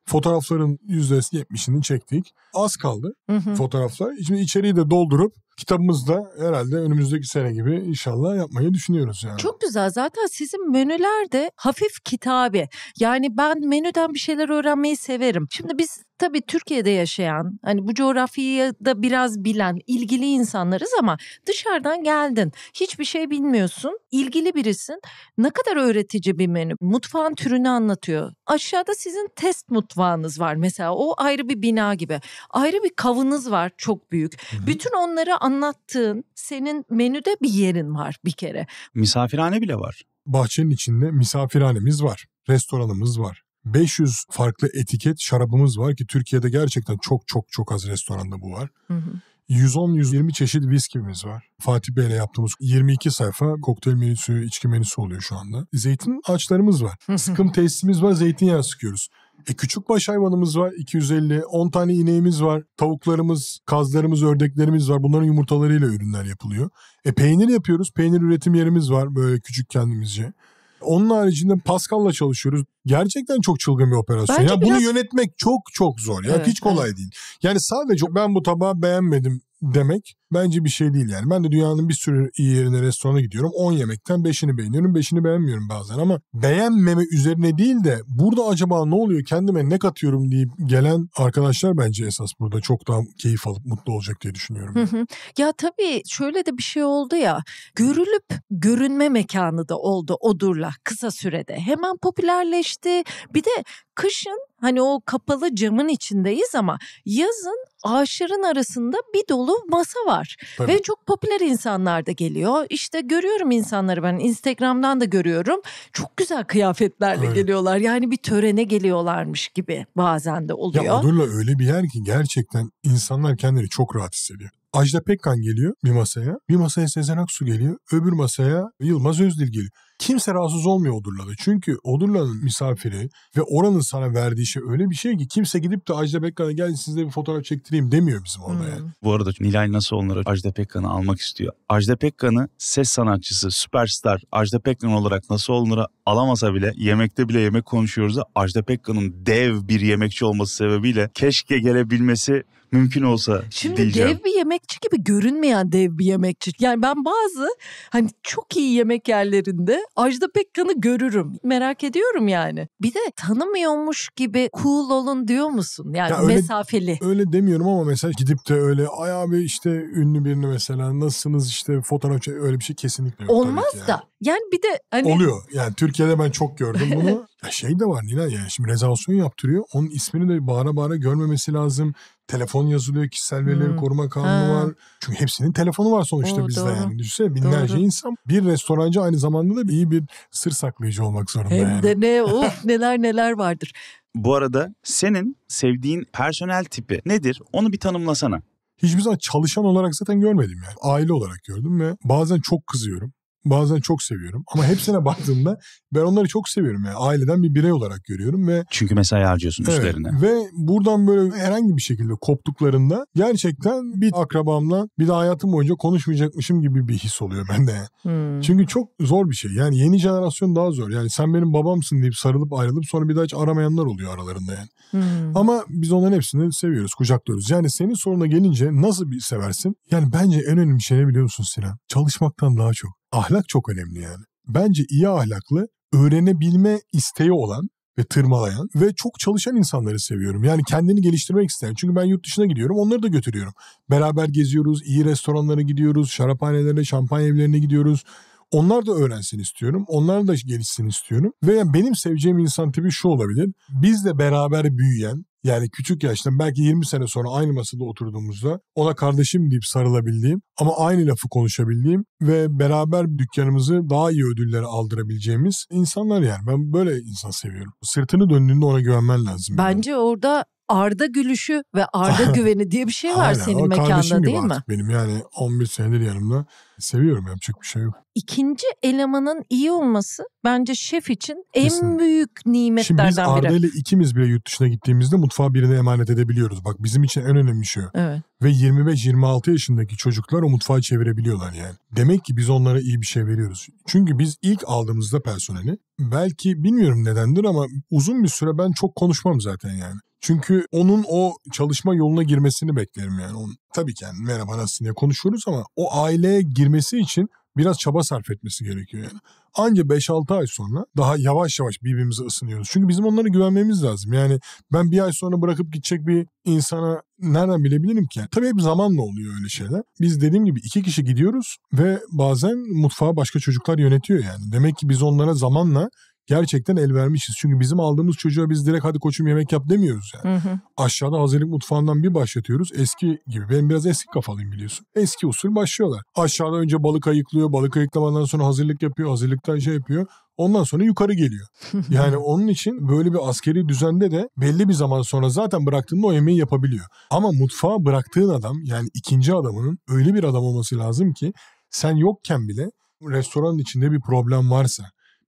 Fotoğrafların %70'ini çektik. Az kaldı hı hı. fotoğraflar. Şimdi içeriği de doldurup kitabımızda herhalde önümüzdeki sene gibi inşallah yapmayı düşünüyoruz yani. Çok güzel. Zaten sizin menüler de hafif kitabi. Yani ben menüden bir şeyler öğrenmeyi severim. Şimdi biz tabii Türkiye'de yaşayan, hani bu coğrafyayı da biraz bilen, ilgili insanlarız ama dışarıdan geldin. Hiçbir şey bilmiyorsun, ilgili birisin. Ne kadar öğretici bir menü. Mutfağın türünü anlatıyor. Aşağıda sizin test mutfağınız var mesela. O ayrı bir bina gibi. Ayrı bir kavınız var çok büyük. Hı-hı. Bütün onları anlattığın senin menüde bir yerin var bir kere. Misafirhane bile var. Bahçenin içinde misafirhanemiz var. Restoranımız var. 500 farklı etiket şarabımız var ki Türkiye'de gerçekten çok çok çok az restoranda bu var. Hı hı. 110-120 çeşit viskimiz var. Fatih Bey'le yaptığımız 22 sayfa kokteyl menüsü, içki menüsü oluyor şu anda. Zeytin ağaçlarımız var. Sıkım testimiz var, zeytinyağı sıkıyoruz. E, küçük baş hayvanımız var 250, 10 tane ineğimiz var, tavuklarımız, kazlarımız, ördeklerimiz var. Bunların yumurtalarıyla ürünler yapılıyor. E peynir yapıyoruz. Peynir üretim yerimiz var böyle küçük kendimizce. Onun haricinde Pascal'la çalışıyoruz. Gerçekten çok çılgın bir operasyon. Bence ya biraz... bunu yönetmek çok çok zor. Ya evet, hiç kolay evet. değil. Yani sadece ben bu tabağı beğenmedim demek bence bir şey değil yani. Ben de dünyanın bir sürü iyi yerine restorana gidiyorum. 10 yemekten 5'ini beğeniyorum, 5'ini beğenmiyorum bazen ama beğenmeme üzerine değil de burada acaba ne oluyor kendime ne katıyorum deyip gelen arkadaşlar bence esas burada çok daha keyif alıp mutlu olacak diye düşünüyorum. Yani. Ya tabii şöyle de bir şey oldu ya. Görülüp görünme mekanı da oldu Odurla kısa sürede. Hemen popülerleşti. Bir de kışın Hani o kapalı camın içindeyiz ama yazın ağaçların arasında bir dolu masa var. Tabii. Ve çok popüler insanlar da geliyor. İşte görüyorum insanları ben Instagram'dan da görüyorum. Çok güzel kıyafetlerle evet. geliyorlar. Yani bir törene geliyorlarmış gibi bazen de oluyor. Ya Odurla öyle bir yer ki gerçekten insanlar kendini çok rahat hissediyor. Ajda Pekkan geliyor bir masaya. Bir masaya Sezen Aksu geliyor. Öbür masaya Yılmaz Özdil geliyor kimse rahatsız olmuyor Odurla'da. Çünkü Odurla'nın misafiri ve oranın sana verdiği şey öyle bir şey ki kimse gidip de Ajda Pekkan'a gel sizde bir fotoğraf çektireyim demiyor bizim orada hmm. yani. Bu arada Nilay nasıl onları Ajda Pekkan'ı almak istiyor. Ajda Pekkan'ı ses sanatçısı, süperstar Ajda Pekkan olarak nasıl onları alamasa bile yemekte bile yemek konuşuyoruz da Ajda Pekkan'ın dev bir yemekçi olması sebebiyle keşke gelebilmesi mümkün olsa Şimdi diyeceğim. dev bir yemekçi gibi görünmeyen dev bir yemekçi. Yani ben bazı hani çok iyi yemek yerlerinde Ajda Pekkan'ı görürüm. Merak ediyorum yani. Bir de tanımıyormuş gibi cool olun diyor musun? Yani ya öyle, mesafeli. Öyle demiyorum ama mesela gidip de öyle ay abi işte ünlü birini mesela nasılsınız işte fotoğraf öyle bir şey kesinlikle yok. Olmaz yani. da. Yani bir de hani... Oluyor. Yani Türkiye'de ben çok gördüm bunu. ya şey de var Nina yani şimdi rezervasyon yaptırıyor. Onun ismini de bağıra bağıra görmemesi lazım telefon yazılıyor. Kişisel verileri hmm. koruma kanunu ha. var. Çünkü hepsinin telefonu var sonuçta Oo, bizde doğru. yani. Düşünsene binlerce doğru. insan. Bir restorancı aynı zamanda da iyi bir sır saklayıcı olmak zorunda Hem yani. de ne of neler neler vardır. Bu arada senin sevdiğin personel tipi nedir? Onu bir tanımlasana. Hiçbir zaman çalışan olarak zaten görmedim yani. Aile olarak gördüm ve bazen çok kızıyorum. Bazen çok seviyorum ama hepsine baktığımda ben onları çok seviyorum yani aileden bir birey olarak görüyorum ve çünkü mesai harcıyorsun evet, üstlerine. Ve buradan böyle herhangi bir şekilde koptuklarında gerçekten bir akrabamla bir de hayatım boyunca konuşmayacakmışım gibi bir his oluyor bende. Yani. Hmm. Çünkü çok zor bir şey. Yani yeni jenerasyon daha zor. Yani sen benim babamsın deyip sarılıp ayrılıp sonra bir daha hiç aramayanlar oluyor aralarında yani. Hmm. Ama biz onların hepsini seviyoruz, kucaklıyoruz. Yani senin soruna gelince nasıl bir seversin? Yani bence en önemli şey ne biliyor musun Sinan? Çalışmaktan daha çok ahlak çok önemli yani. Bence iyi ahlaklı, öğrenebilme isteği olan ve tırmalayan ve çok çalışan insanları seviyorum. Yani kendini geliştirmek isteyen. Çünkü ben yurt dışına gidiyorum onları da götürüyorum. Beraber geziyoruz, iyi restoranlara gidiyoruz, şaraphanelere, şampanya evlerine gidiyoruz. Onlar da öğrensin istiyorum. Onlar da gelişsin istiyorum. Ve benim seveceğim insan tipi şu olabilir. Bizle beraber büyüyen, yani küçük yaşta belki 20 sene sonra aynı masada oturduğumuzda ona kardeşim deyip sarılabildiğim ama aynı lafı konuşabildiğim ve beraber dükkanımızı daha iyi ödüllere aldırabileceğimiz insanlar yani. Ben böyle insan seviyorum. Sırtını döndüğünde ona güvenmen lazım. Bence yani. orada Arda gülüşü ve Arda güveni diye bir şey var Aynen, senin mekanda değil mi? Benim yani 11 senedir yanımda seviyorum yapacak bir şey yok. İkinci elemanın iyi olması bence şef için Kesin. en büyük nimetlerden biri. Şimdi biz Arda ile ikimiz bile yurt dışına gittiğimizde mutfağı birine emanet edebiliyoruz. Bak bizim için en önemli şey. Evet. Ve 25-26 yaşındaki çocuklar o mutfağı çevirebiliyorlar yani. Demek ki biz onlara iyi bir şey veriyoruz. Çünkü biz ilk aldığımızda personeli belki bilmiyorum nedendir ama uzun bir süre ben çok konuşmam zaten yani. Çünkü onun o çalışma yoluna girmesini beklerim yani. Onun, tabii ki yani merhaba nasılsın diye konuşuyoruz ama o aileye girmesi için biraz çaba sarf etmesi gerekiyor yani. Anca 5-6 ay sonra daha yavaş yavaş birbirimize ısınıyoruz. Çünkü bizim onlara güvenmemiz lazım. Yani ben bir ay sonra bırakıp gidecek bir insana nereden bilebilirim ki? Yani tabii hep zamanla oluyor öyle şeyler. Biz dediğim gibi iki kişi gidiyoruz ve bazen mutfağı başka çocuklar yönetiyor yani. Demek ki biz onlara zamanla gerçekten el vermişiz. Çünkü bizim aldığımız çocuğa biz direkt hadi koçum yemek yap demiyoruz yani. Hı hı. Aşağıda hazırlık mutfağından bir başlatıyoruz. Eski gibi. Ben biraz eski kafalıyım biliyorsun. Eski usul başlıyorlar. Aşağıda önce balık ayıklıyor. Balık ayıklamadan sonra hazırlık yapıyor. Hazırlıktan şey yapıyor. Ondan sonra yukarı geliyor. Yani onun için böyle bir askeri düzende de belli bir zaman sonra zaten bıraktığında o yemeği yapabiliyor. Ama mutfağa bıraktığın adam yani ikinci adamının öyle bir adam olması lazım ki sen yokken bile restoranın içinde bir problem varsa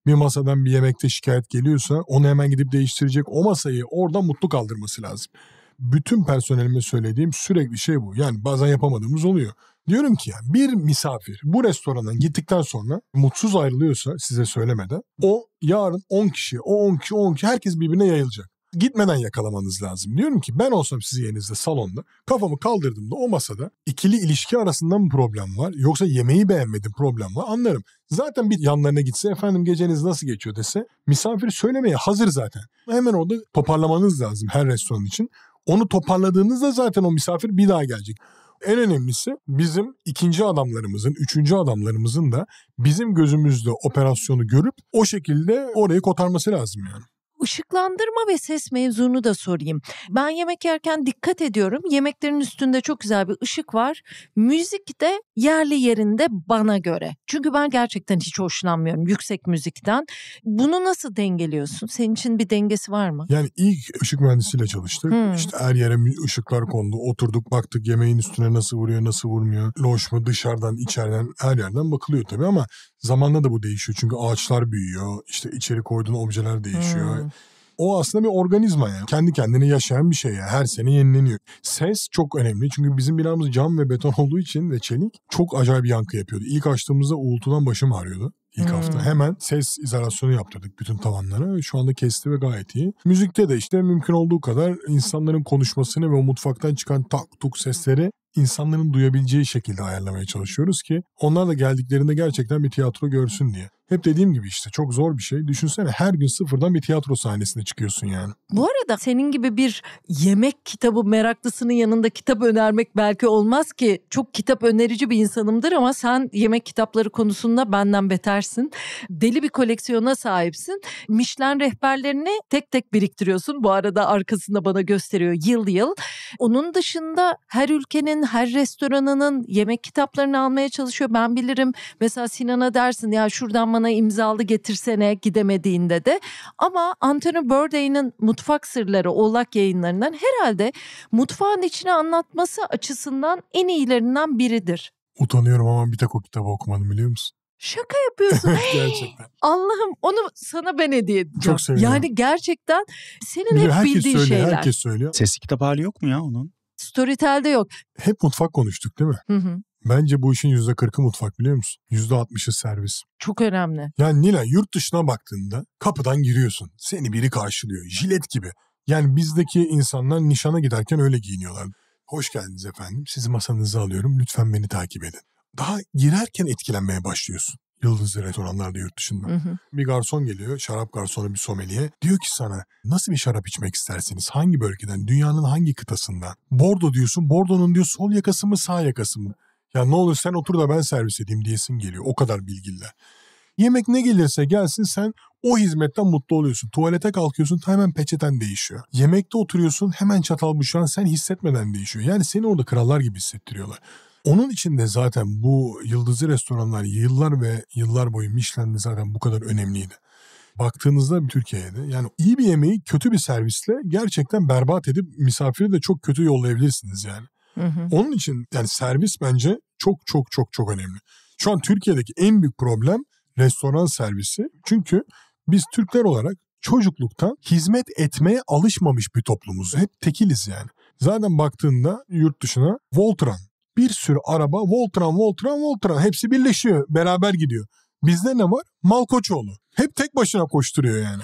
bir masadan bir yemekte şikayet geliyorsa onu hemen gidip değiştirecek o masayı orada mutlu kaldırması lazım. Bütün personelime söylediğim sürekli şey bu. Yani bazen yapamadığımız oluyor. Diyorum ki yani bir misafir bu restorandan gittikten sonra mutsuz ayrılıyorsa size söylemeden o yarın 10 kişi, o 10 kişi, 10 kişi herkes birbirine yayılacak gitmeden yakalamanız lazım. Diyorum ki ben olsam sizi yerinizde salonda kafamı kaldırdım da o masada ikili ilişki arasında mı problem var yoksa yemeği beğenmedim problem var anlarım. Zaten bir yanlarına gitse efendim geceniz nasıl geçiyor dese misafir söylemeye hazır zaten. Hemen orada toparlamanız lazım her restoran için. Onu toparladığınızda zaten o misafir bir daha gelecek. En önemlisi bizim ikinci adamlarımızın, üçüncü adamlarımızın da bizim gözümüzde operasyonu görüp o şekilde orayı kotarması lazım yani ışıklandırma ve ses mevzunu da sorayım. Ben yemek yerken dikkat ediyorum. Yemeklerin üstünde çok güzel bir ışık var. Müzik de yerli yerinde bana göre. Çünkü ben gerçekten hiç hoşlanmıyorum yüksek müzikten. Bunu nasıl dengeliyorsun? Senin için bir dengesi var mı? Yani ilk ışık mühendisiyle çalıştık. Hmm. İşte her yere ışıklar kondu. Oturduk baktık yemeğin üstüne nasıl vuruyor nasıl vurmuyor. Loş mu dışarıdan içeriden her yerden bakılıyor tabii ama Zamanla da bu değişiyor çünkü ağaçlar büyüyor. işte içeri koyduğun objeler değişiyor. Hmm. O aslında bir organizma yani. Kendi kendine yaşayan bir şey ya. Her sene yenileniyor. Ses çok önemli. Çünkü bizim binamız cam ve beton olduğu için ve çelik çok acayip bir yankı yapıyordu. İlk açtığımızda uğultudan başım ağrıyordu. İlk hmm. hafta hemen ses izolasyonu yaptırdık bütün tavanlara. Şu anda kesti ve gayet iyi. Müzikte de işte mümkün olduğu kadar insanların konuşmasını ve o mutfaktan çıkan tak tuk sesleri insanların duyabileceği şekilde ayarlamaya çalışıyoruz ki onlar da geldiklerinde gerçekten bir tiyatro görsün diye. Hep dediğim gibi işte çok zor bir şey. Düşünsene her gün sıfırdan bir tiyatro sahnesine çıkıyorsun yani. Bu arada senin gibi bir yemek kitabı meraklısının yanında kitap önermek belki olmaz ki. Çok kitap önerici bir insanımdır ama sen yemek kitapları konusunda benden betersin. Deli bir koleksiyona sahipsin. Michelin rehberlerini tek tek biriktiriyorsun. Bu arada arkasında bana gösteriyor yıl yıl. Onun dışında her ülkenin, her restoranının yemek kitaplarını almaya çalışıyor. Ben bilirim mesela Sinan'a dersin ya şuradan bana imzalı getirsene gidemediğinde de. Ama Anthony Bourdain'in Mutfak Sırları Oğlak yayınlarından herhalde mutfağın içine anlatması açısından en iyilerinden biridir. Utanıyorum ama bir tek o kitabı okumadım biliyor musun? Şaka yapıyorsun. gerçekten. Allah'ım onu sana ben hediye edeceğim. Çok seviyorum. Yani gerçekten senin Biliyor, hep bildiğin söylüyor, şeyler. Herkes söylüyor. Sesli kitap hali yok mu ya onun? Storytel'de yok. Hep mutfak konuştuk değil mi? Hı hı. Bence bu işin %40'ı mutfak biliyor musun? %60'ı servis. Çok önemli. Yani Nila yurt dışına baktığında kapıdan giriyorsun. Seni biri karşılıyor. Jilet gibi. Yani bizdeki insanlar nişana giderken öyle giyiniyorlar. Hoş geldiniz efendim. Sizi masanıza alıyorum. Lütfen beni takip edin. Daha girerken etkilenmeye başlıyorsun. Yıldızlı restoranlarda yurt dışında. Hı hı. Bir garson geliyor, şarap garsonu bir someliye. Diyor ki sana nasıl bir şarap içmek istersiniz? Hangi bölgeden? Dünyanın hangi kıtasından? Bordo diyorsun. Bordo'nun diyor sol yakası mı sağ yakası mı? Ya ne olur sen otur da ben servis edeyim diyesin geliyor. O kadar bilgililer. Yemek ne gelirse gelsin sen o hizmetten mutlu oluyorsun. Tuvalete kalkıyorsun hemen peçeten değişiyor. Yemekte oturuyorsun hemen çatal bıçağın sen hissetmeden değişiyor. Yani seni orada krallar gibi hissettiriyorlar. Onun için de zaten bu yıldızlı restoranlar yıllar ve yıllar boyu Michelin'de zaten bu kadar önemliydi. Baktığınızda bir Türkiye'de yani iyi bir yemeği kötü bir servisle gerçekten berbat edip misafiri de çok kötü yollayabilirsiniz yani. Hı hı. Onun için yani servis bence çok çok çok çok önemli. Şu an Türkiye'deki en büyük problem restoran servisi. Çünkü biz Türkler olarak çocukluktan hizmet etmeye alışmamış bir toplumuz. Hep tekiliz yani. Zaten baktığında yurt dışına Voltran bir sürü araba Voltran, Voltran, Voltran hepsi birleşiyor. Beraber gidiyor. Bizde ne var? Malkoçoğlu. Hep tek başına koşturuyor yani.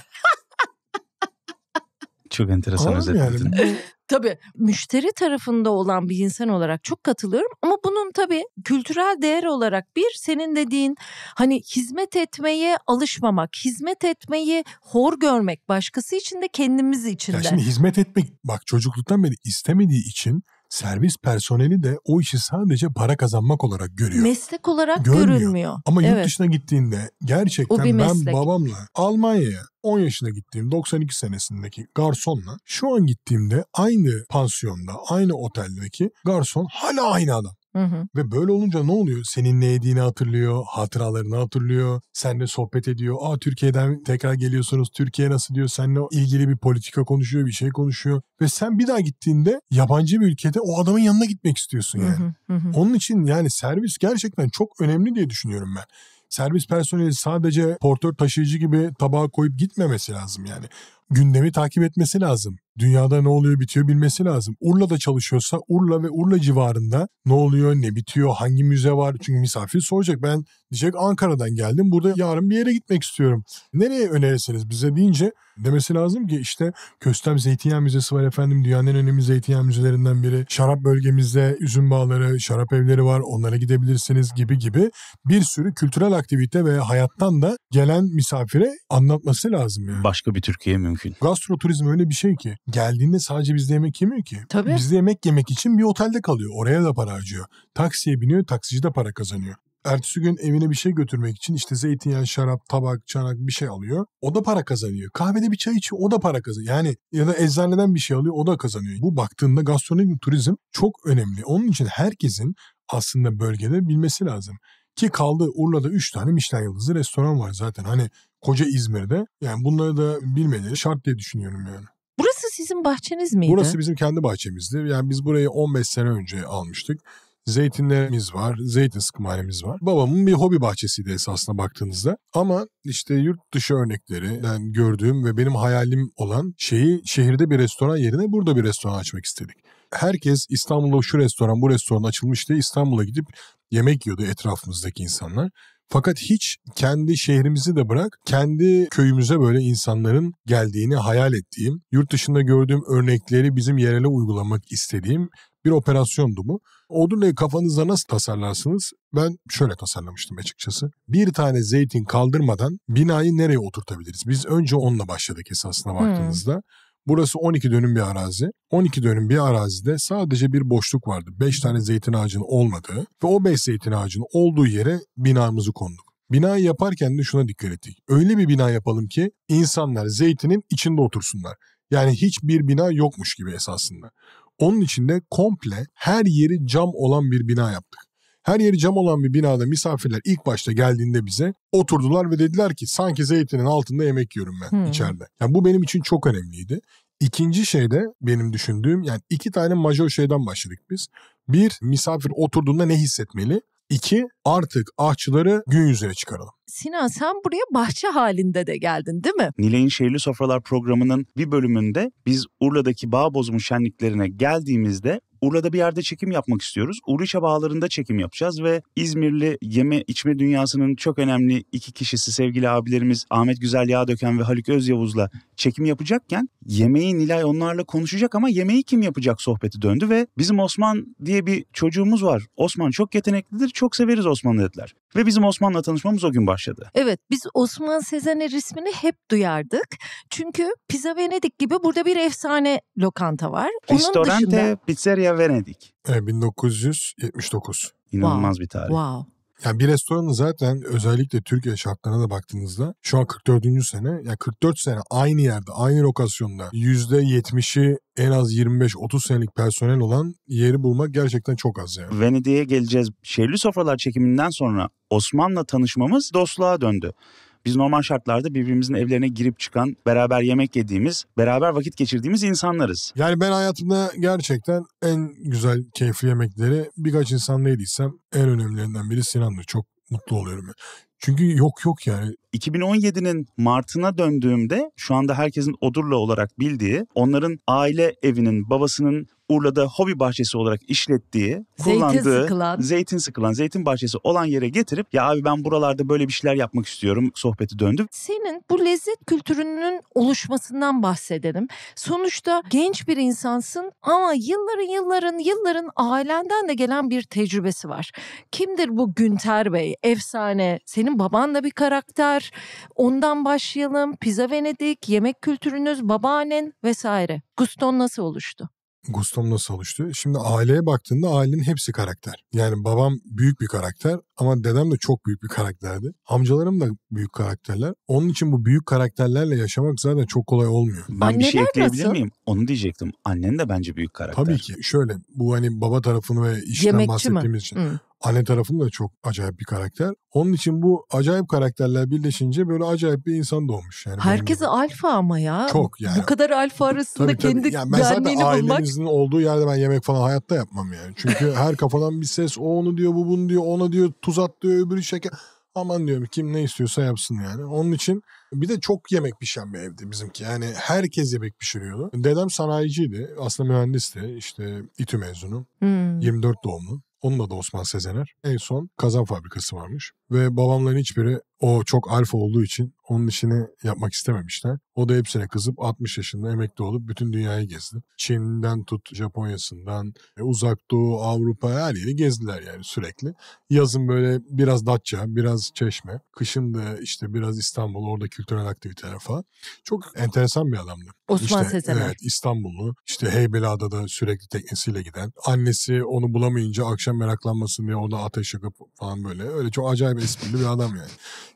Çok enteresan özetledin. Yani. Ee, tabii müşteri tarafında olan bir insan olarak çok katılıyorum ama bunun tabii kültürel değer olarak bir senin dediğin hani hizmet etmeye alışmamak, hizmet etmeyi hor görmek başkası için de kendimiz için de. Ya şimdi hizmet etmek bak çocukluktan beri istemediği için servis personeli de o işi sadece para kazanmak olarak görüyor. Meslek olarak Görmüyor. görülmüyor. Ama evet. yurt dışına gittiğinde gerçekten ben babamla Almanya'ya 10 yaşına gittiğim 92 senesindeki garsonla şu an gittiğimde aynı pansiyonda, aynı oteldeki garson hala aynı adam. Hı hı. Ve böyle olunca ne oluyor? Senin ne yediğini hatırlıyor, hatıralarını hatırlıyor, seninle sohbet ediyor. Aa Türkiye'den tekrar geliyorsunuz, Türkiye nasıl diyor, seninle ilgili bir politika konuşuyor, bir şey konuşuyor. Ve sen bir daha gittiğinde yabancı bir ülkede o adamın yanına gitmek istiyorsun yani. Hı hı hı. Onun için yani servis gerçekten çok önemli diye düşünüyorum ben servis personeli sadece portör taşıyıcı gibi tabağa koyup gitmemesi lazım yani. Gündemi takip etmesi lazım dünyada ne oluyor bitiyor bilmesi lazım. Urla'da çalışıyorsa Urla ve Urla civarında ne oluyor, ne bitiyor, hangi müze var? Çünkü misafir soracak. Ben diyecek Ankara'dan geldim. Burada yarın bir yere gitmek istiyorum. Nereye önerirseniz bize deyince demesi lazım ki işte Köstem Zeytinyağı Müzesi var efendim. Dünyanın en önemli zeytinyağı müzelerinden biri. Şarap bölgemizde üzüm bağları, şarap evleri var. Onlara gidebilirsiniz gibi gibi bir sürü kültürel aktivite ve hayattan da gelen misafire anlatması lazım yani. Başka bir Türkiye mümkün. Gastro turizm öyle bir şey ki Geldiğinde sadece bizde yemek yemiyor ki. Tabii. Bizde yemek yemek için bir otelde kalıyor. Oraya da para harcıyor. Taksiye biniyor, taksici de para kazanıyor. Ertesi gün evine bir şey götürmek için işte zeytinyağı, şarap, tabak, çanak bir şey alıyor. O da para kazanıyor. Kahvede bir çay içiyor o da para kazanıyor. Yani ya da eczaneden bir şey alıyor o da kazanıyor. Bu baktığında gastronomi turizm çok önemli. Onun için herkesin aslında bölgede bilmesi lazım. Ki kaldı Urla'da 3 tane Michelin yıldızlı restoran var zaten. Hani koca İzmir'de. Yani bunları da bilmeleri şart diye düşünüyorum yani. Burası sizin bahçeniz miydi? Burası bizim kendi bahçemizdi. Yani biz burayı 15 sene önce almıştık. Zeytinlerimiz var, zeytin sıkmanemiz var. Babamın bir hobi bahçesiydi esasına baktığınızda. Ama işte yurt dışı örneklerinden gördüğüm ve benim hayalim olan şeyi şehirde bir restoran yerine burada bir restoran açmak istedik. Herkes İstanbul'da şu restoran bu restoran açılmış diye İstanbul'a gidip yemek yiyordu etrafımızdaki insanlar. Fakat hiç kendi şehrimizi de bırak, kendi köyümüze böyle insanların geldiğini hayal ettiğim, yurt dışında gördüğüm örnekleri bizim yerele uygulamak istediğim bir operasyondu bu. Odunlayı kafanızda nasıl tasarlarsınız? Ben şöyle tasarlamıştım açıkçası. Bir tane zeytin kaldırmadan binayı nereye oturtabiliriz? Biz önce onunla başladık esasına baktığınızda. Hmm. Burası 12 dönüm bir arazi. 12 dönüm bir arazide sadece bir boşluk vardı. 5 tane zeytin ağacının olmadığı ve o 5 zeytin ağacının olduğu yere binamızı konduk. Binayı yaparken de şuna dikkat ettik. Öyle bir bina yapalım ki insanlar zeytinin içinde otursunlar. Yani hiçbir bina yokmuş gibi esasında. Onun için de komple her yeri cam olan bir bina yaptık. Her yeri cam olan bir binada misafirler ilk başta geldiğinde bize oturdular ve dediler ki sanki zeytinin altında yemek yiyorum ben hmm. içeride. Yani bu benim için çok önemliydi. İkinci şey de benim düşündüğüm yani iki tane majör şeyden başladık biz. Bir misafir oturduğunda ne hissetmeli? İki artık ahçıları gün yüzüne çıkaralım. Sinan sen buraya bahçe halinde de geldin değil mi? Nilay'ın Şehirli Sofralar programının bir bölümünde biz Urla'daki bağ Bağbozum şenliklerine geldiğimizde Urla'da bir yerde çekim yapmak istiyoruz. Uluça Bağları'nda çekim yapacağız ve İzmirli yeme içme dünyasının çok önemli iki kişisi sevgili abilerimiz Ahmet Güzel Yağdöken ve Haluk Özyavuz'la çekim yapacakken yemeği Nilay onlarla konuşacak ama yemeği kim yapacak sohbeti döndü ve bizim Osman diye bir çocuğumuz var. Osman çok yeteneklidir, çok severiz Osman'ı dediler. Ve bizim Osman'la tanışmamız o gün başladı. Evet biz Osman Sezener ismini hep duyardık. Çünkü Pizza Venedik gibi burada bir efsane lokanta var. Onun Ristorante dışında... Pizzeria Venedik. E, ee, 1979. İnanılmaz wow. bir tarih. Wow. Yani bir restoranın zaten özellikle Türkiye şartlarına da baktığınızda şu an 44. sene yani 44 sene aynı yerde aynı lokasyonda %70'i en az 25-30 senelik personel olan yeri bulmak gerçekten çok az yani. Venedik'e geleceğiz. Şehirli Sofralar çekiminden sonra Osman'la tanışmamız dostluğa döndü. Biz normal şartlarda birbirimizin evlerine girip çıkan, beraber yemek yediğimiz, beraber vakit geçirdiğimiz insanlarız. Yani ben hayatımda gerçekten en güzel keyifli yemekleri birkaç insanla yediysem en önemlilerinden biri Sinan'dır. Çok mutlu oluyorum. Çünkü yok yok yani. 2017'nin Mart'ına döndüğümde şu anda herkesin Odurla olarak bildiği, onların aile evinin babasının Urla'da hobi bahçesi olarak işlettiği, kullandığı zeytin sıkılan. zeytin sıkılan, zeytin bahçesi olan yere getirip ya abi ben buralarda böyle bir şeyler yapmak istiyorum sohbeti döndü. Senin bu lezzet kültürünün oluşmasından bahsedelim. Sonuçta genç bir insansın ama yılların yılların yılların ailenden de gelen bir tecrübesi var. Kimdir bu Günter Bey? Efsane. Senin senin baban da bir karakter. Ondan başlayalım. Pizza Venedik, yemek kültürünüz, babaannen vesaire. Guston nasıl oluştu? Gustom nasıl oluştu? Şimdi aileye baktığında ailenin hepsi karakter. Yani babam büyük bir karakter ama dedem de çok büyük bir karakterdi. Amcalarım da büyük karakterler. Onun için bu büyük karakterlerle yaşamak zaten çok kolay olmuyor. Ben Anneler bir şey ekleyebilir nasıl? miyim? Onu diyecektim. Annen de bence büyük karakter. Tabii ki. Şöyle bu hani baba tarafını ve işten Yemekçi bahsettiğimiz mi? için. Hı. Anne tarafında da çok acayip bir karakter. Onun için bu acayip karakterler birleşince böyle acayip bir insan doğmuş. Yani Herkese alfa ama ya. Çok yani. Bu kadar alfa arasında tabii, tabii. kendi yani ben zaten ailenizin olduğu yerde ben yemek falan hayatta yapmam yani. Çünkü her kafadan bir ses o onu diyor bu bunu diyor ona diyor tuz at diyor öbürü şeker. Aman diyorum kim ne istiyorsa yapsın yani. Onun için bir de çok yemek pişen bir evdi bizimki. Yani herkes yemek pişiriyordu. Dedem sanayiciydi. Aslında mühendisti. İşte İTÜ mezunu. Hmm. 24 doğumlu. Onunla da Osman Sezener. En son kazan fabrikası varmış. Ve babamların hiçbiri o çok alfa olduğu için onun işini yapmak istememişler. O da hepsine kızıp 60 yaşında emekli olup bütün dünyayı gezdi. Çin'den tut Japonya'sından, e, Uzak Doğu, Avrupa her yeri gezdiler yani sürekli. Yazın böyle biraz Datça, biraz Çeşme. Kışın da işte biraz İstanbul, orada kültürel aktiviteler falan. Çok enteresan bir adamdı. Osman işte, Sezener. Evet İstanbullu. İşte Heybeliada'da sürekli teknesiyle giden. Annesi onu bulamayınca akşam meraklanmasın diye orada ateş yakıp falan böyle. Öyle çok acayip esprili bir adam yani.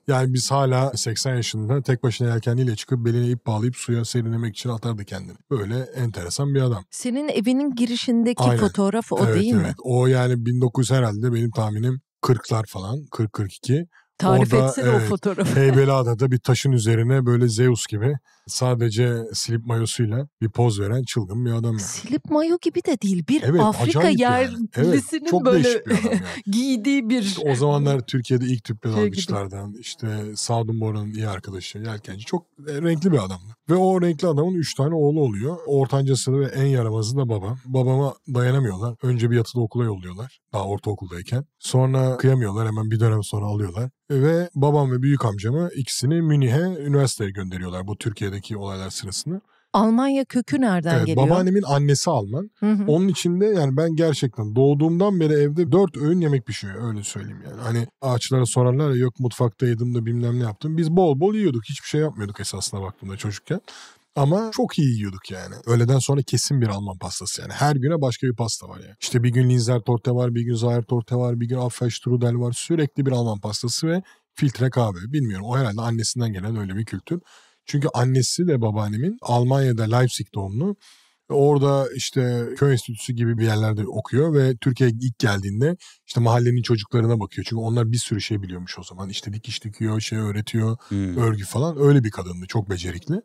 Yani biz hala 80 yaşında tek başına yelkenliyle çıkıp beline ip bağlayıp suya serinlemek için atardı kendini. Böyle enteresan bir adam. Senin evinin girişindeki Aynen. fotoğraf o evet, değil evet. mi? O yani 1900 herhalde benim tahminim 40'lar falan 40-42 Tarif Orada, etsene evet, o fotoğrafı. Heybeliada'da bir taşın üzerine böyle Zeus gibi sadece silip mayosuyla bir poz veren çılgın bir adam. Yani. Silip mayo gibi de değil. Bir evet, Afrika yerlisinin yani. evet, çok böyle bir yani. giydiği bir... İşte o zamanlar Türkiye'de ilk tüp dalgıçlardan işte Sadun Bora'nın iyi arkadaşı Yelkenci çok e, renkli bir adamdı. Ve o renkli adamın üç tane oğlu oluyor. Ortancası da ve en yaramazı da babam. Babama dayanamıyorlar. Önce bir yatılı okula yolluyorlar. Daha ortaokuldayken. Sonra kıyamıyorlar. Hemen bir dönem sonra alıyorlar. Ve babam ve büyük amcamı ikisini Münih'e üniversiteye gönderiyorlar bu Türkiye'deki olaylar sırasında. Almanya kökü nereden evet, geliyor? Babaannemin annesi Alman. Hı hı. Onun içinde yani ben gerçekten doğduğumdan beri evde dört öğün yemek pişiyor öyle söyleyeyim yani. Hani ağaçlara sorarlar ya yok yedim de bilmem ne yaptım. Biz bol bol yiyorduk hiçbir şey yapmıyorduk esasına baktığımda çocukken. Ama çok iyi yiyorduk yani. Öğleden sonra kesin bir Alman pastası yani. Her güne başka bir pasta var yani. İşte bir gün Linzer torte var, bir gün Zayer torte var, bir gün Apfelstrudel var. Sürekli bir Alman pastası ve filtre kahve. Bilmiyorum o herhalde annesinden gelen öyle bir kültür. Çünkü annesi de babaannemin Almanya'da Leipzig doğumlu. Orada işte köy enstitüsü gibi bir yerlerde okuyor ve Türkiye'ye ilk geldiğinde işte mahallenin çocuklarına bakıyor. Çünkü onlar bir sürü şey biliyormuş o zaman. İşte dikiş dikiyor, şey öğretiyor, hmm. örgü falan. Öyle bir kadındı, çok becerikli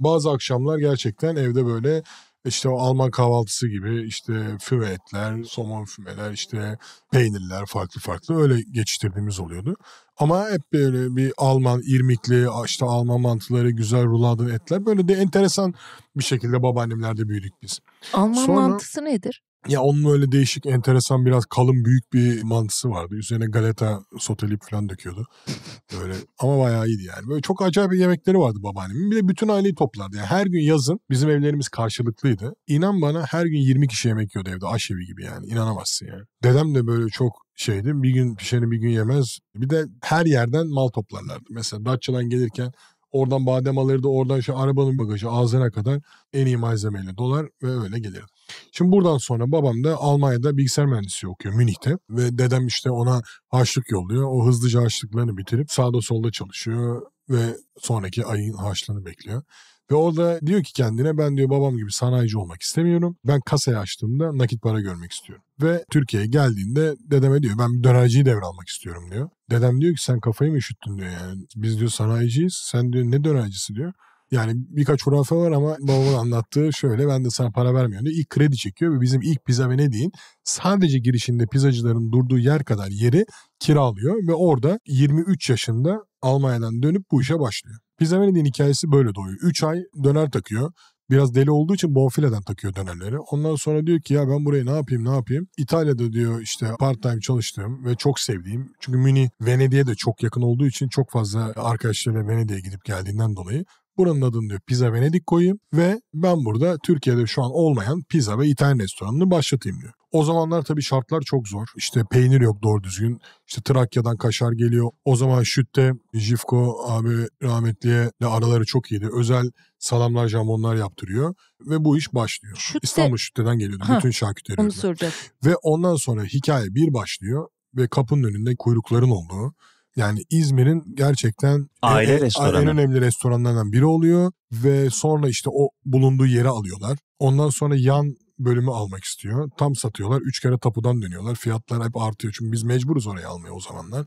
bazı akşamlar gerçekten evde böyle işte o Alman kahvaltısı gibi işte füme etler, somon fümeler, işte peynirler farklı farklı öyle geçiştirdiğimiz oluyordu. Ama hep böyle bir Alman irmikli, işte Alman mantıları, güzel ruladın etler böyle de enteresan bir şekilde babaannemlerde büyüdük biz. Alman Sonra, mantısı nedir? Ya onun öyle değişik, enteresan biraz kalın büyük bir mantısı vardı. Üzerine galeta sotelip falan döküyordu. Böyle ama bayağı iyiydi yani. Böyle çok acayip yemekleri vardı babaannemin. Bir de bütün aileyi toplardı. Yani her gün yazın bizim evlerimiz karşılıklıydı. İnan bana her gün 20 kişi yemek yiyordu evde. Aşevi gibi yani. İnanamazsın yani. Dedem de böyle çok şeydi. Bir gün pişeni bir gün yemez. Bir de her yerden mal toplarlardı. Mesela Datça'dan gelirken oradan badem alırdı. Oradan şu arabanın bagajı ağzına kadar en iyi malzemeyle dolar ve öyle gelirdi. Şimdi buradan sonra babam da Almanya'da bilgisayar mühendisi okuyor Münih'te ve dedem işte ona harçlık yolluyor. O hızlıca harçlıklarını bitirip sağda solda çalışıyor ve sonraki ayın harçlığını bekliyor. Ve o da diyor ki kendine ben diyor babam gibi sanayici olmak istemiyorum. Ben kasayı açtığımda nakit para görmek istiyorum. Ve Türkiye'ye geldiğinde dedeme diyor ben bir dönerciyi devralmak istiyorum diyor. Dedem diyor ki sen kafayı mı üşüttün diyor yani. Biz diyor sanayiciyiz sen diyor ne dönercisi diyor. Yani birkaç hurafe var ama babamın anlattığı şöyle ben de sana para vermiyorum diyor. İlk kredi çekiyor ve bizim ilk pizza ve ne deyin sadece girişinde pizzacıların durduğu yer kadar yeri kiralıyor ve orada 23 yaşında Almanya'dan dönüp bu işe başlıyor. Pizza Venedik'in hikayesi böyle doğuyor. 3 ay döner takıyor. Biraz deli olduğu için bonfileden takıyor dönerleri. Ondan sonra diyor ki ya ben burayı ne yapayım ne yapayım. İtalya'da diyor işte part time çalıştığım ve çok sevdiğim. Çünkü Münih Venedik'e de çok yakın olduğu için çok fazla arkadaşlarıyla Venedik'e gidip geldiğinden dolayı Buranın adını diyor Pizza Venedik koyayım ve ben burada Türkiye'de şu an olmayan pizza ve İtalyan restoranını başlatayım diyor. O zamanlar tabii şartlar çok zor. İşte peynir yok doğru düzgün. İşte Trakya'dan kaşar geliyor. O zaman Şüt'te Jifko abi rahmetliye de araları çok iyiydi. Özel salamlar, jamonlar yaptırıyor ve bu iş başlıyor. Şütte... İstanbul Şüt'te'den geliyordu ha, bütün şarküteri. Onu soracağız. Ve ondan sonra hikaye bir başlıyor ve kapının önünde kuyrukların olduğu yani İzmir'in gerçekten Aile en, en önemli restoranlarından biri oluyor ve sonra işte o bulunduğu yere alıyorlar. Ondan sonra yan bölümü almak istiyor. Tam satıyorlar. Üç kere tapudan dönüyorlar. Fiyatlar hep artıyor. Çünkü biz mecburuz oraya almaya o zamanlar.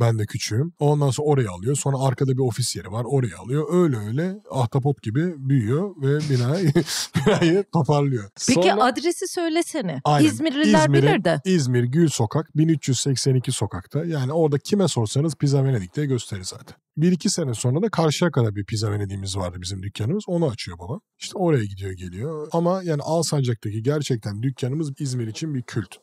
Ben de küçüğüm. Ondan sonra oraya alıyor. Sonra arkada bir ofis yeri var. Oraya alıyor. Öyle öyle ahtapot gibi büyüyor ve binayı, binayı toparlıyor. Peki sonra... adresi söylesene. Aynen. İzmirliler İzmir bilir de. İzmir Gül Sokak 1382 sokakta. Yani orada kime sorsanız Pizza Venedik'te gösterir zaten. Bir iki sene sonra da karşıya kadar bir pizza venediğimiz vardı bizim dükkanımız. Onu açıyor baba. İşte oraya gidiyor geliyor. Ama yani Alsancak'taki gerçekten dükkanımız İzmir için bir kült.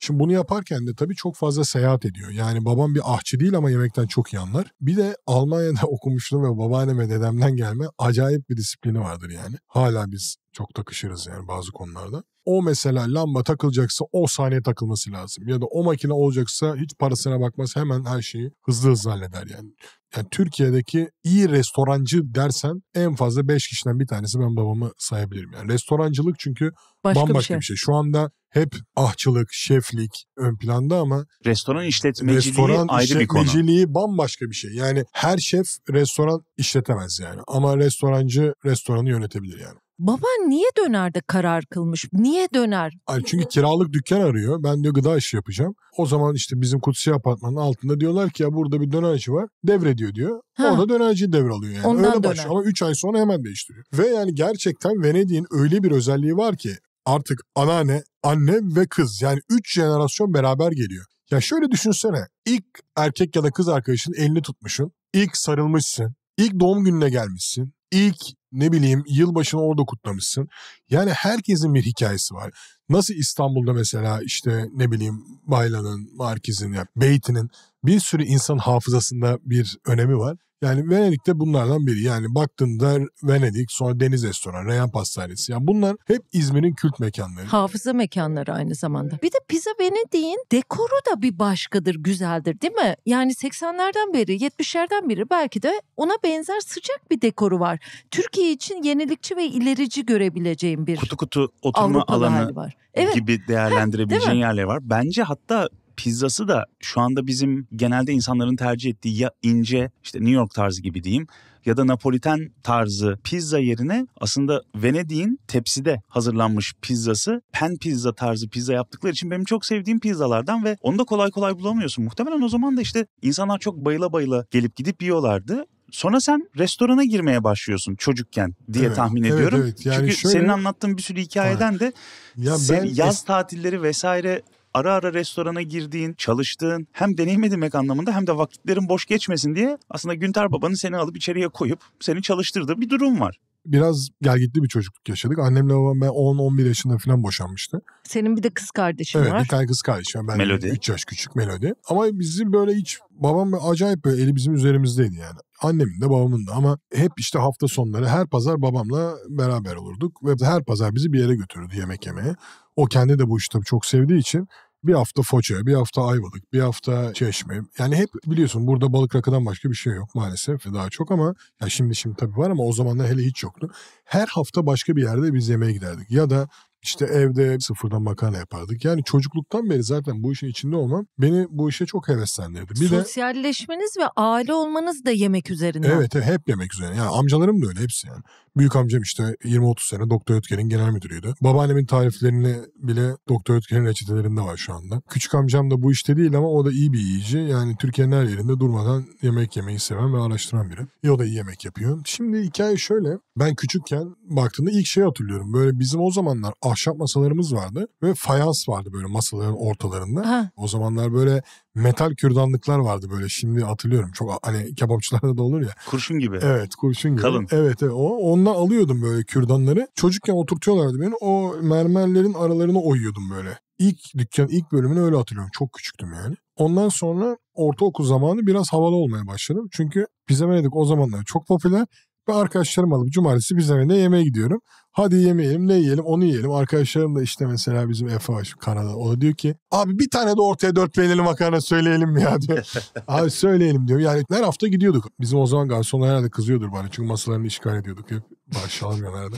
Şimdi bunu yaparken de tabii çok fazla seyahat ediyor. Yani babam bir ahçı değil ama yemekten çok iyi anlar. Bir de Almanya'da okumuştum ve babaannem ve dedemden gelme acayip bir disiplini vardır yani. Hala biz çok takışırız yani bazı konularda. O mesela lamba takılacaksa o saniye takılması lazım. Ya da o makine olacaksa hiç parasına bakmaz hemen her şeyi hızlı hızlı halleder yani. Yani Türkiye'deki iyi restorancı dersen en fazla 5 kişiden bir tanesi ben babamı sayabilirim. Yani restorancılık çünkü Başka bambaşka bir şey. bir şey. Şu anda hep ahçılık, şeflik ön planda ama restoran işletmeciliği restoran ayrı işletmeciliği bir konu. işletmeciliği bambaşka bir şey. Yani her şef restoran işletemez yani ama restorancı restoranı yönetebilir yani. Baba niye dönerde karar kılmış? Niye döner? Ay çünkü kiralık dükkan arıyor. Ben diyor gıda işi yapacağım. O zaman işte bizim Kutsi apartmanın altında diyorlar ki ya burada bir dönerci var. Devrediyor diyor. Ha. O da dönerci devralıyor yani. Ondan Öyle başlıyor ama 3 ay sonra hemen değiştiriyor. Ve yani gerçekten Venedik'in öyle bir özelliği var ki artık anneanne, anne ve kız yani 3 jenerasyon beraber geliyor. Ya şöyle düşünsene ilk erkek ya da kız arkadaşın elini tutmuşsun, ilk sarılmışsın, ilk doğum gününe gelmişsin, ilk ne bileyim yılbaşını orada kutlamışsın. Yani herkesin bir hikayesi var. Nasıl İstanbul'da mesela işte ne bileyim Baylan'ın, Markiz'in, ya Beyti'nin bir sürü insan hafızasında bir önemi var. Yani Venedik de bunlardan biri. Yani baktığında Venedik, sonra Deniz Restoran, Reyhan Pastanesi. Yani bunlar hep İzmir'in kült mekanları. Hafıza mekanları aynı zamanda. Bir de Pizza Venedik'in dekoru da bir başkadır, güzeldir değil mi? Yani 80'lerden beri, 70'lerden beri belki de ona benzer sıcak bir dekoru var. Türkiye için yenilikçi ve ilerici görebileceğim bir kutu kutu oturma Avrupalı alanı var. Evet. gibi değerlendirebileceğin ha, yerler var. Bence hatta pizzası da şu anda bizim genelde insanların tercih ettiği ya ince işte New York tarzı gibi diyeyim ya da Napoliten tarzı pizza yerine aslında Venedik'in tepside hazırlanmış pizzası pen pizza tarzı pizza yaptıkları için benim çok sevdiğim pizzalardan ve onu da kolay kolay bulamıyorsun. Muhtemelen o zaman da işte insanlar çok bayıla bayıla gelip gidip yiyorlardı. Sonra sen restorana girmeye başlıyorsun çocukken diye evet, tahmin ediyorum. Evet, yani Çünkü şöyle, senin anlattığın bir sürü hikayeden de ya sen ben, yaz tatilleri vesaire ara ara restorana girdiğin, çalıştığın hem deneyim edinmek anlamında hem de vakitlerin boş geçmesin diye aslında Günter babanın seni alıp içeriye koyup seni çalıştırdığı bir durum var biraz gelgitli bir çocukluk yaşadık. Annemle babam ben 10-11 yaşında falan boşanmıştı. Senin bir de kız kardeşin evet, var. Evet bir tane kız kardeşim Ben Melody. 3 yaş küçük Melody. Ama bizi böyle hiç babam acayip böyle eli bizim üzerimizdeydi yani. Annemin de babamın da ama hep işte hafta sonları her pazar babamla beraber olurduk. Ve her pazar bizi bir yere götürürdü yemek yemeye. O kendi de bu işi tabii çok sevdiği için bir hafta Foça, bir hafta Ayvalık, bir hafta Çeşme. Yani hep biliyorsun burada balık rakıdan başka bir şey yok maalesef daha çok ama ya şimdi şimdi tabii var ama o zamanlar hele hiç yoktu. Her hafta başka bir yerde biz yemeğe giderdik. Ya da işte evde sıfırdan makarna yapardık. Yani çocukluktan beri zaten bu işin içinde olmam beni bu işe çok heveslendirdi. Bir Sosyalleşmeniz de, ve aile olmanız da yemek üzerine. Evet hep yemek üzerine. Yani amcalarım da öyle hepsi yani. Büyük amcam işte 20-30 sene Doktor Ötker'in genel müdürüydü. Babaannemin tariflerini bile Doktor Ötker'in reçetelerinde var şu anda. Küçük amcam da bu işte değil ama o da iyi bir yiyici. Yani Türkiye'nin her yerinde durmadan yemek yemeyi seven ve araştıran biri. E o da iyi yemek yapıyor. Şimdi hikaye şöyle. Ben küçükken baktığımda ilk şeyi hatırlıyorum. Böyle bizim o zamanlar ahşap masalarımız vardı ve fayans vardı böyle masaların ortalarında. Ha. O zamanlar böyle metal kürdanlıklar vardı böyle şimdi hatırlıyorum. Çok hani kebapçılarda da olur ya. Kurşun gibi. Evet kurşun gibi. Kalın. Evet, evet o ondan alıyordum böyle kürdanları. Çocukken oturtuyorlardı beni. O mermerlerin aralarına oyuyordum böyle. İlk dükkan ilk bölümünü öyle hatırlıyorum. Çok küçüktüm yani. Ondan sonra ortaokul zamanı biraz havalı olmaya başladım. Çünkü pizza menedik o zamanlar çok popüler. Ve arkadaşlarım alıp cumartesi biz evine yemeğe gidiyorum. Hadi yemeyelim ne yiyelim onu yiyelim. Arkadaşlarım da işte mesela bizim Efe var Kanada. O da diyor ki abi bir tane de ortaya dört peynirli makarna söyleyelim mi ya diyor. abi söyleyelim diyor. Yani her hafta gidiyorduk. Bizim o zaman garsonlar herhalde kızıyordur bana. Çünkü masalarını işgal ediyorduk. Hep bağış herhalde.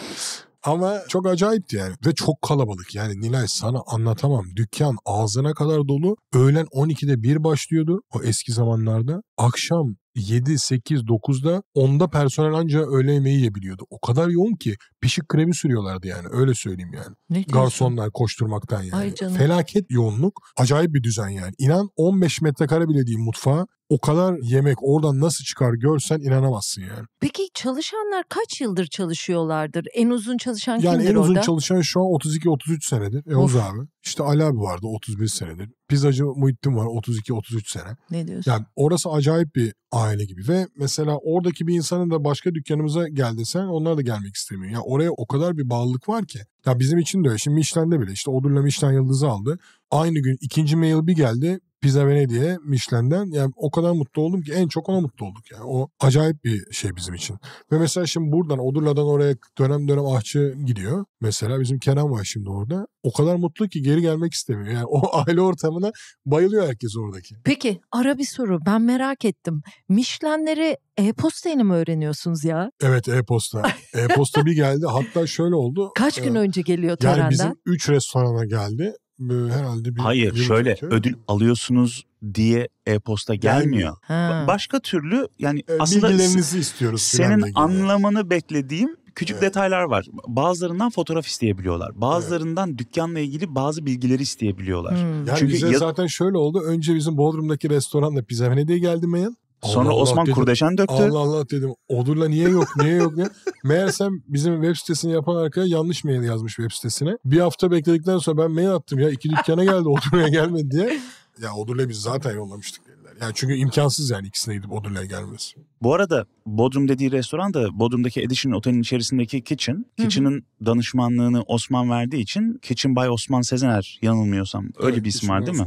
Ama çok acayipti yani. Ve çok kalabalık. Yani Nilay sana anlatamam. Dükkan ağzına kadar dolu. Öğlen 12'de bir başlıyordu o eski zamanlarda. Akşam 7, 8, 9'da 10'da personel ancak öğle yemeği yiyebiliyordu. O kadar yoğun ki pişik kremi sürüyorlardı yani öyle söyleyeyim yani. Ne Garsonlar koşturmaktan yani. Ay canım. Felaket yoğunluk. Acayip bir düzen yani. İnan 15 metrekare bile değil mutfağa o kadar yemek oradan nasıl çıkar görsen inanamazsın yani. Peki çalışanlar kaç yıldır çalışıyorlardır? En uzun çalışan yani kimdir orada? Yani en uzun orada? çalışan şu an 32-33 senedir. E Oz abi. İşte Ali abi vardı 31 senedir pizzacı Muhittin var 32-33 sene. Ne diyorsun? Yani orası acayip bir aile gibi ve mesela oradaki bir insanın da başka dükkanımıza gel desen onlar da gelmek istemiyor. yani oraya o kadar bir bağlılık var ki. Ya bizim için de öyle. Şimdi Michelin'de bile işte Odur'la Michelin Yıldız'ı aldı. Aynı gün ikinci mail bir geldi. Pizza Venedik'e Michelin'den yani o kadar mutlu oldum ki en çok ona mutlu olduk. Yani o acayip bir şey bizim için. Ve mesela şimdi buradan Odurla'dan oraya dönem dönem ahçı gidiyor. Mesela bizim Kenan var şimdi orada. O kadar mutlu ki geri gelmek istemiyor. Yani o aile ortamına bayılıyor herkes oradaki. Peki ara bir soru ben merak ettim. Michelin'leri e postayla mı öğreniyorsunuz ya? Evet e-posta. E-posta bir geldi. Hatta şöyle oldu. Kaç gün ee, önce geliyor Tören'den? Yani bizim 3 restorana geldi. Ee, herhalde bir Hayır şöyle önce. ödül alıyorsunuz diye e-posta gelmiyor. Ha. Başka türlü yani e, aslında bilgilerinizi istiyoruz senin anlamını beklediğim küçük evet. detaylar var. Bazılarından fotoğraf isteyebiliyorlar. Bazılarından evet. dükkanla ilgili bazı bilgileri isteyebiliyorlar. Hmm. Yani Çünkü bize ya... zaten şöyle oldu. Önce bizim Bodrum'daki restoranla Pizza Venede'ye geldi mail. Sonra Allah Osman dedim, kurdeşen döktü. Allah Allah dedim. Odurla niye yok, niye yok diye. Meğersem bizim web sitesini yapan arkadaş yanlış mail yazmış web sitesine. Bir hafta bekledikten sonra ben mail attım ya iki dükkana geldi Odurla'ya gelmedi diye. Ya Odurla biz zaten yollamıştık dediler. Yani çünkü imkansız yani ikisine gidip Odurla'ya gelmesi. Bu arada Bodrum dediği restoran da Bodrum'daki Edition Otel'in içerisindeki Kitchen. Kitchen'ın danışmanlığını Osman verdiği için Kitchen by Osman Sezener yanılmıyorsam öyle evet, bir isim var değil mi?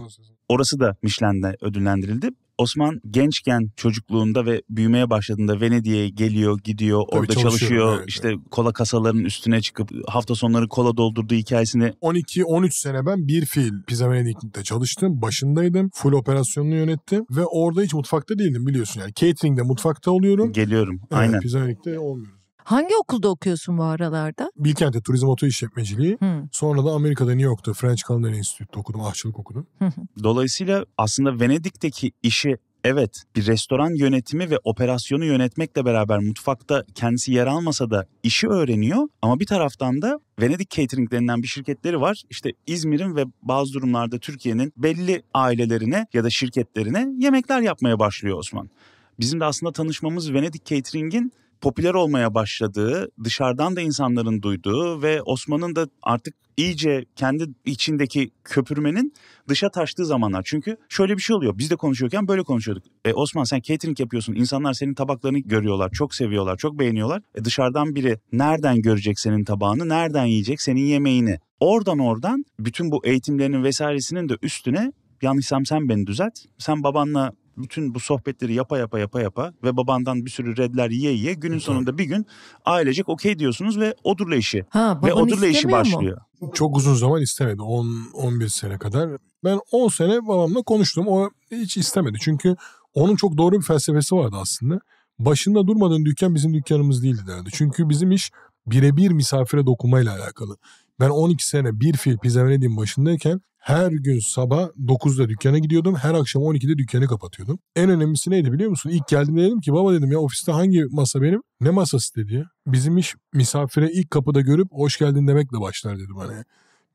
Orası da Michelin'de ödüllendirildi. Osman gençken çocukluğunda ve büyümeye başladığında Venedik'e geliyor, gidiyor, Tabii orada çalışıyor. Yani. İşte kola kasalarının üstüne çıkıp hafta sonları kola doldurduğu hikayesini. 12-13 sene ben bir fiil Pizza Venedik'te çalıştım. Başındaydım. Full operasyonunu yönettim ve orada hiç mutfakta değildim biliyorsun. Yani catering'de mutfakta oluyorum. Geliyorum. Evet, Aynen. Pizza Venedik'te olmuyoruz. Hangi okulda okuyorsun bu aralarda? Bilkent'te turizm oto işletmeciliği. Hı. Sonra da Amerika'da New York'ta French Culinary Institute'da okudum, ahçılık okudum. Hı hı. Dolayısıyla aslında Venedik'teki işi Evet, bir restoran yönetimi ve operasyonu yönetmekle beraber mutfakta kendisi yer almasa da işi öğreniyor ama bir taraftan da Venedik Catering denilen bir şirketleri var. İşte İzmir'in ve bazı durumlarda Türkiye'nin belli ailelerine ya da şirketlerine yemekler yapmaya başlıyor Osman. Bizim de aslında tanışmamız Venedik Catering'in popüler olmaya başladığı, dışarıdan da insanların duyduğu ve Osman'ın da artık iyice kendi içindeki köpürmenin dışa taştığı zamanlar. Çünkü şöyle bir şey oluyor. Biz de konuşuyorken böyle konuşuyorduk. E, Osman sen catering yapıyorsun. İnsanlar senin tabaklarını görüyorlar. Çok seviyorlar. Çok beğeniyorlar. E, dışarıdan biri nereden görecek senin tabağını? Nereden yiyecek senin yemeğini? Oradan oradan bütün bu eğitimlerinin vesairesinin de üstüne yanlışsam sen beni düzelt. Sen babanla bütün bu sohbetleri yapa yapa yapa yapa ve babandan bir sürü redler yiye yiye günün sonunda bir gün ailecek okey diyorsunuz ve odurla işi. Ha, ve odurla işi başlıyor. Mu? Çok uzun zaman istemedi. 10-11 sene kadar. Ben 10 sene babamla konuştum. O hiç istemedi. Çünkü onun çok doğru bir felsefesi vardı aslında. Başında durmadığın dükkan bizim dükkanımız değildi derdi. Çünkü bizim iş birebir misafire dokunmayla alakalı. Ben 12 sene bir fil pizza Venedik'in başındayken her gün sabah 9'da dükkana gidiyordum. Her akşam 12'de dükkanı kapatıyordum. En önemlisi neydi biliyor musun? İlk geldiğimde dedim ki baba dedim ya ofiste hangi masa benim? Ne masası dedi ya. Bizim iş misafire ilk kapıda görüp hoş geldin demekle başlar dedim hani.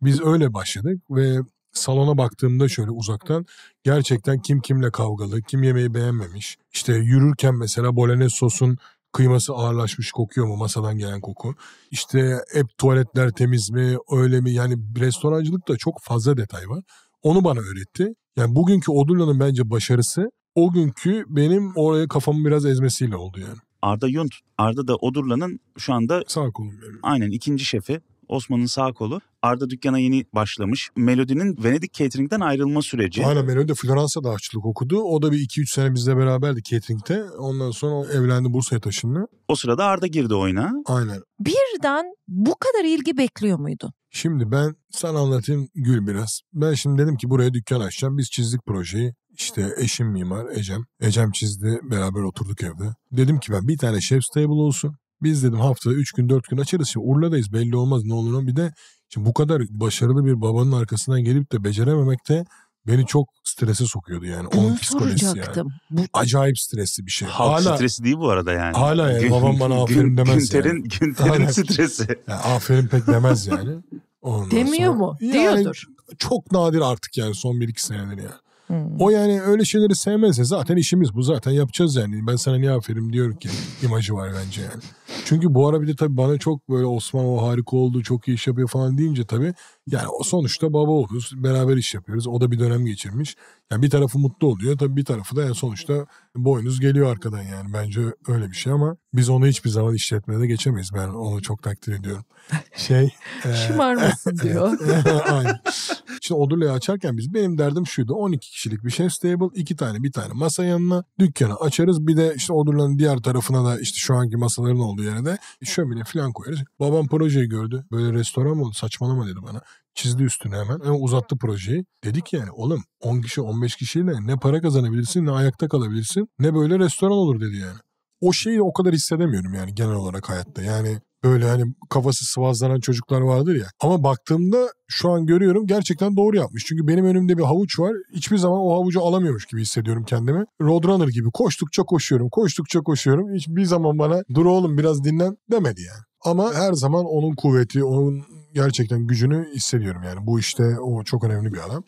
Biz öyle başladık ve salona baktığımda şöyle uzaktan gerçekten kim kimle kavgalı, kim yemeği beğenmemiş. İşte yürürken mesela bolognese sosun Kıyması ağırlaşmış kokuyor mu masadan gelen koku? İşte hep tuvaletler temiz mi öyle mi? Yani restorancılıkta çok fazla detay var. Onu bana öğretti. Yani bugünkü Odulla'nın bence başarısı o günkü benim oraya kafamı biraz ezmesiyle oldu yani. Arda Yunt. Arda da Odurla'nın şu anda... Sağ kolum benim. Aynen ikinci şefi. Osman'ın sağ kolu. Arda dükkana yeni başlamış. Melodi'nin Venedik Catering'den ayrılma süreci. Hala Melodi de Floransa'da aşçılık okudu. O da bir 2-3 sene bizle beraberdi Catering'de. Ondan sonra evlendi Bursa'ya taşındı. O sırada Arda girdi oyuna. Aynen. Birden bu kadar ilgi bekliyor muydun? Şimdi ben sana anlatayım gül biraz. Ben şimdi dedim ki buraya dükkan açacağım. Biz çizdik projeyi. İşte eşim mimar Ecem. Ecem çizdi. Beraber oturduk evde. Dedim ki ben bir tane chef's table olsun. Biz dedim haftada 3 gün 4 gün açarız. Şimdi Urla'dayız belli olmaz ne olur. Bir de şimdi bu kadar başarılı bir babanın arkasından gelip de becerememek de beni çok strese sokuyordu yani. Bunu Onun psikolojisi yani. Bu... Acayip stresli bir şey. Halk hala, stresi değil bu arada yani. Hala yani gün, babam bana aferin gün, demez Günter'in, yani. Günter'in stresi. Yani, aferin pek demez yani. Ondan Demiyor sonra, mu? Yani, Diyordur. Çok nadir artık yani son 1-2 senedir yani. Hmm. O yani öyle şeyleri sevmezse zaten işimiz bu zaten yapacağız yani. Ben sana niye aferin diyorum ki imajı var bence yani. Çünkü bu ara bir de tabii bana çok böyle Osman o harika oldu çok iyi iş yapıyor falan deyince tabii yani o sonuçta baba oluyoruz beraber iş yapıyoruz o da bir dönem geçirmiş. Yani bir tarafı mutlu oluyor tabii bir tarafı da yani sonuçta boynuz geliyor arkadan yani bence öyle bir şey ama biz onu hiçbir zaman işletmede geçemeyiz ben onu çok takdir ediyorum. Şey e... şımarmasın diyor. Aynen. Şimdi Odule'yi açarken biz benim derdim şuydu 12 kişilik bir şef stable iki tane bir tane masa yanına dükkanı açarız bir de işte Odule'nin diğer tarafına da işte şu anki masaların olduğu yer üzerine de şömine falan koyarız. Babam projeyi gördü. Böyle restoran mı oldu saçmalama dedi bana. Çizdi üstüne hemen. Hemen uzattı projeyi. Dedik yani oğlum 10 kişi 15 kişiyle ne para kazanabilirsin ne ayakta kalabilirsin ne böyle restoran olur dedi yani o şeyi o kadar hissedemiyorum yani genel olarak hayatta. Yani Böyle hani kafası sıvazlanan çocuklar vardır ya. Ama baktığımda şu an görüyorum gerçekten doğru yapmış. Çünkü benim önümde bir havuç var. Hiçbir zaman o havucu alamıyormuş gibi hissediyorum kendimi. Roadrunner gibi koştukça koşuyorum, koştukça koşuyorum. Hiçbir zaman bana dur oğlum biraz dinlen demedi yani. Ama her zaman onun kuvveti, onun gerçekten gücünü hissediyorum yani. Bu işte o çok önemli bir adam.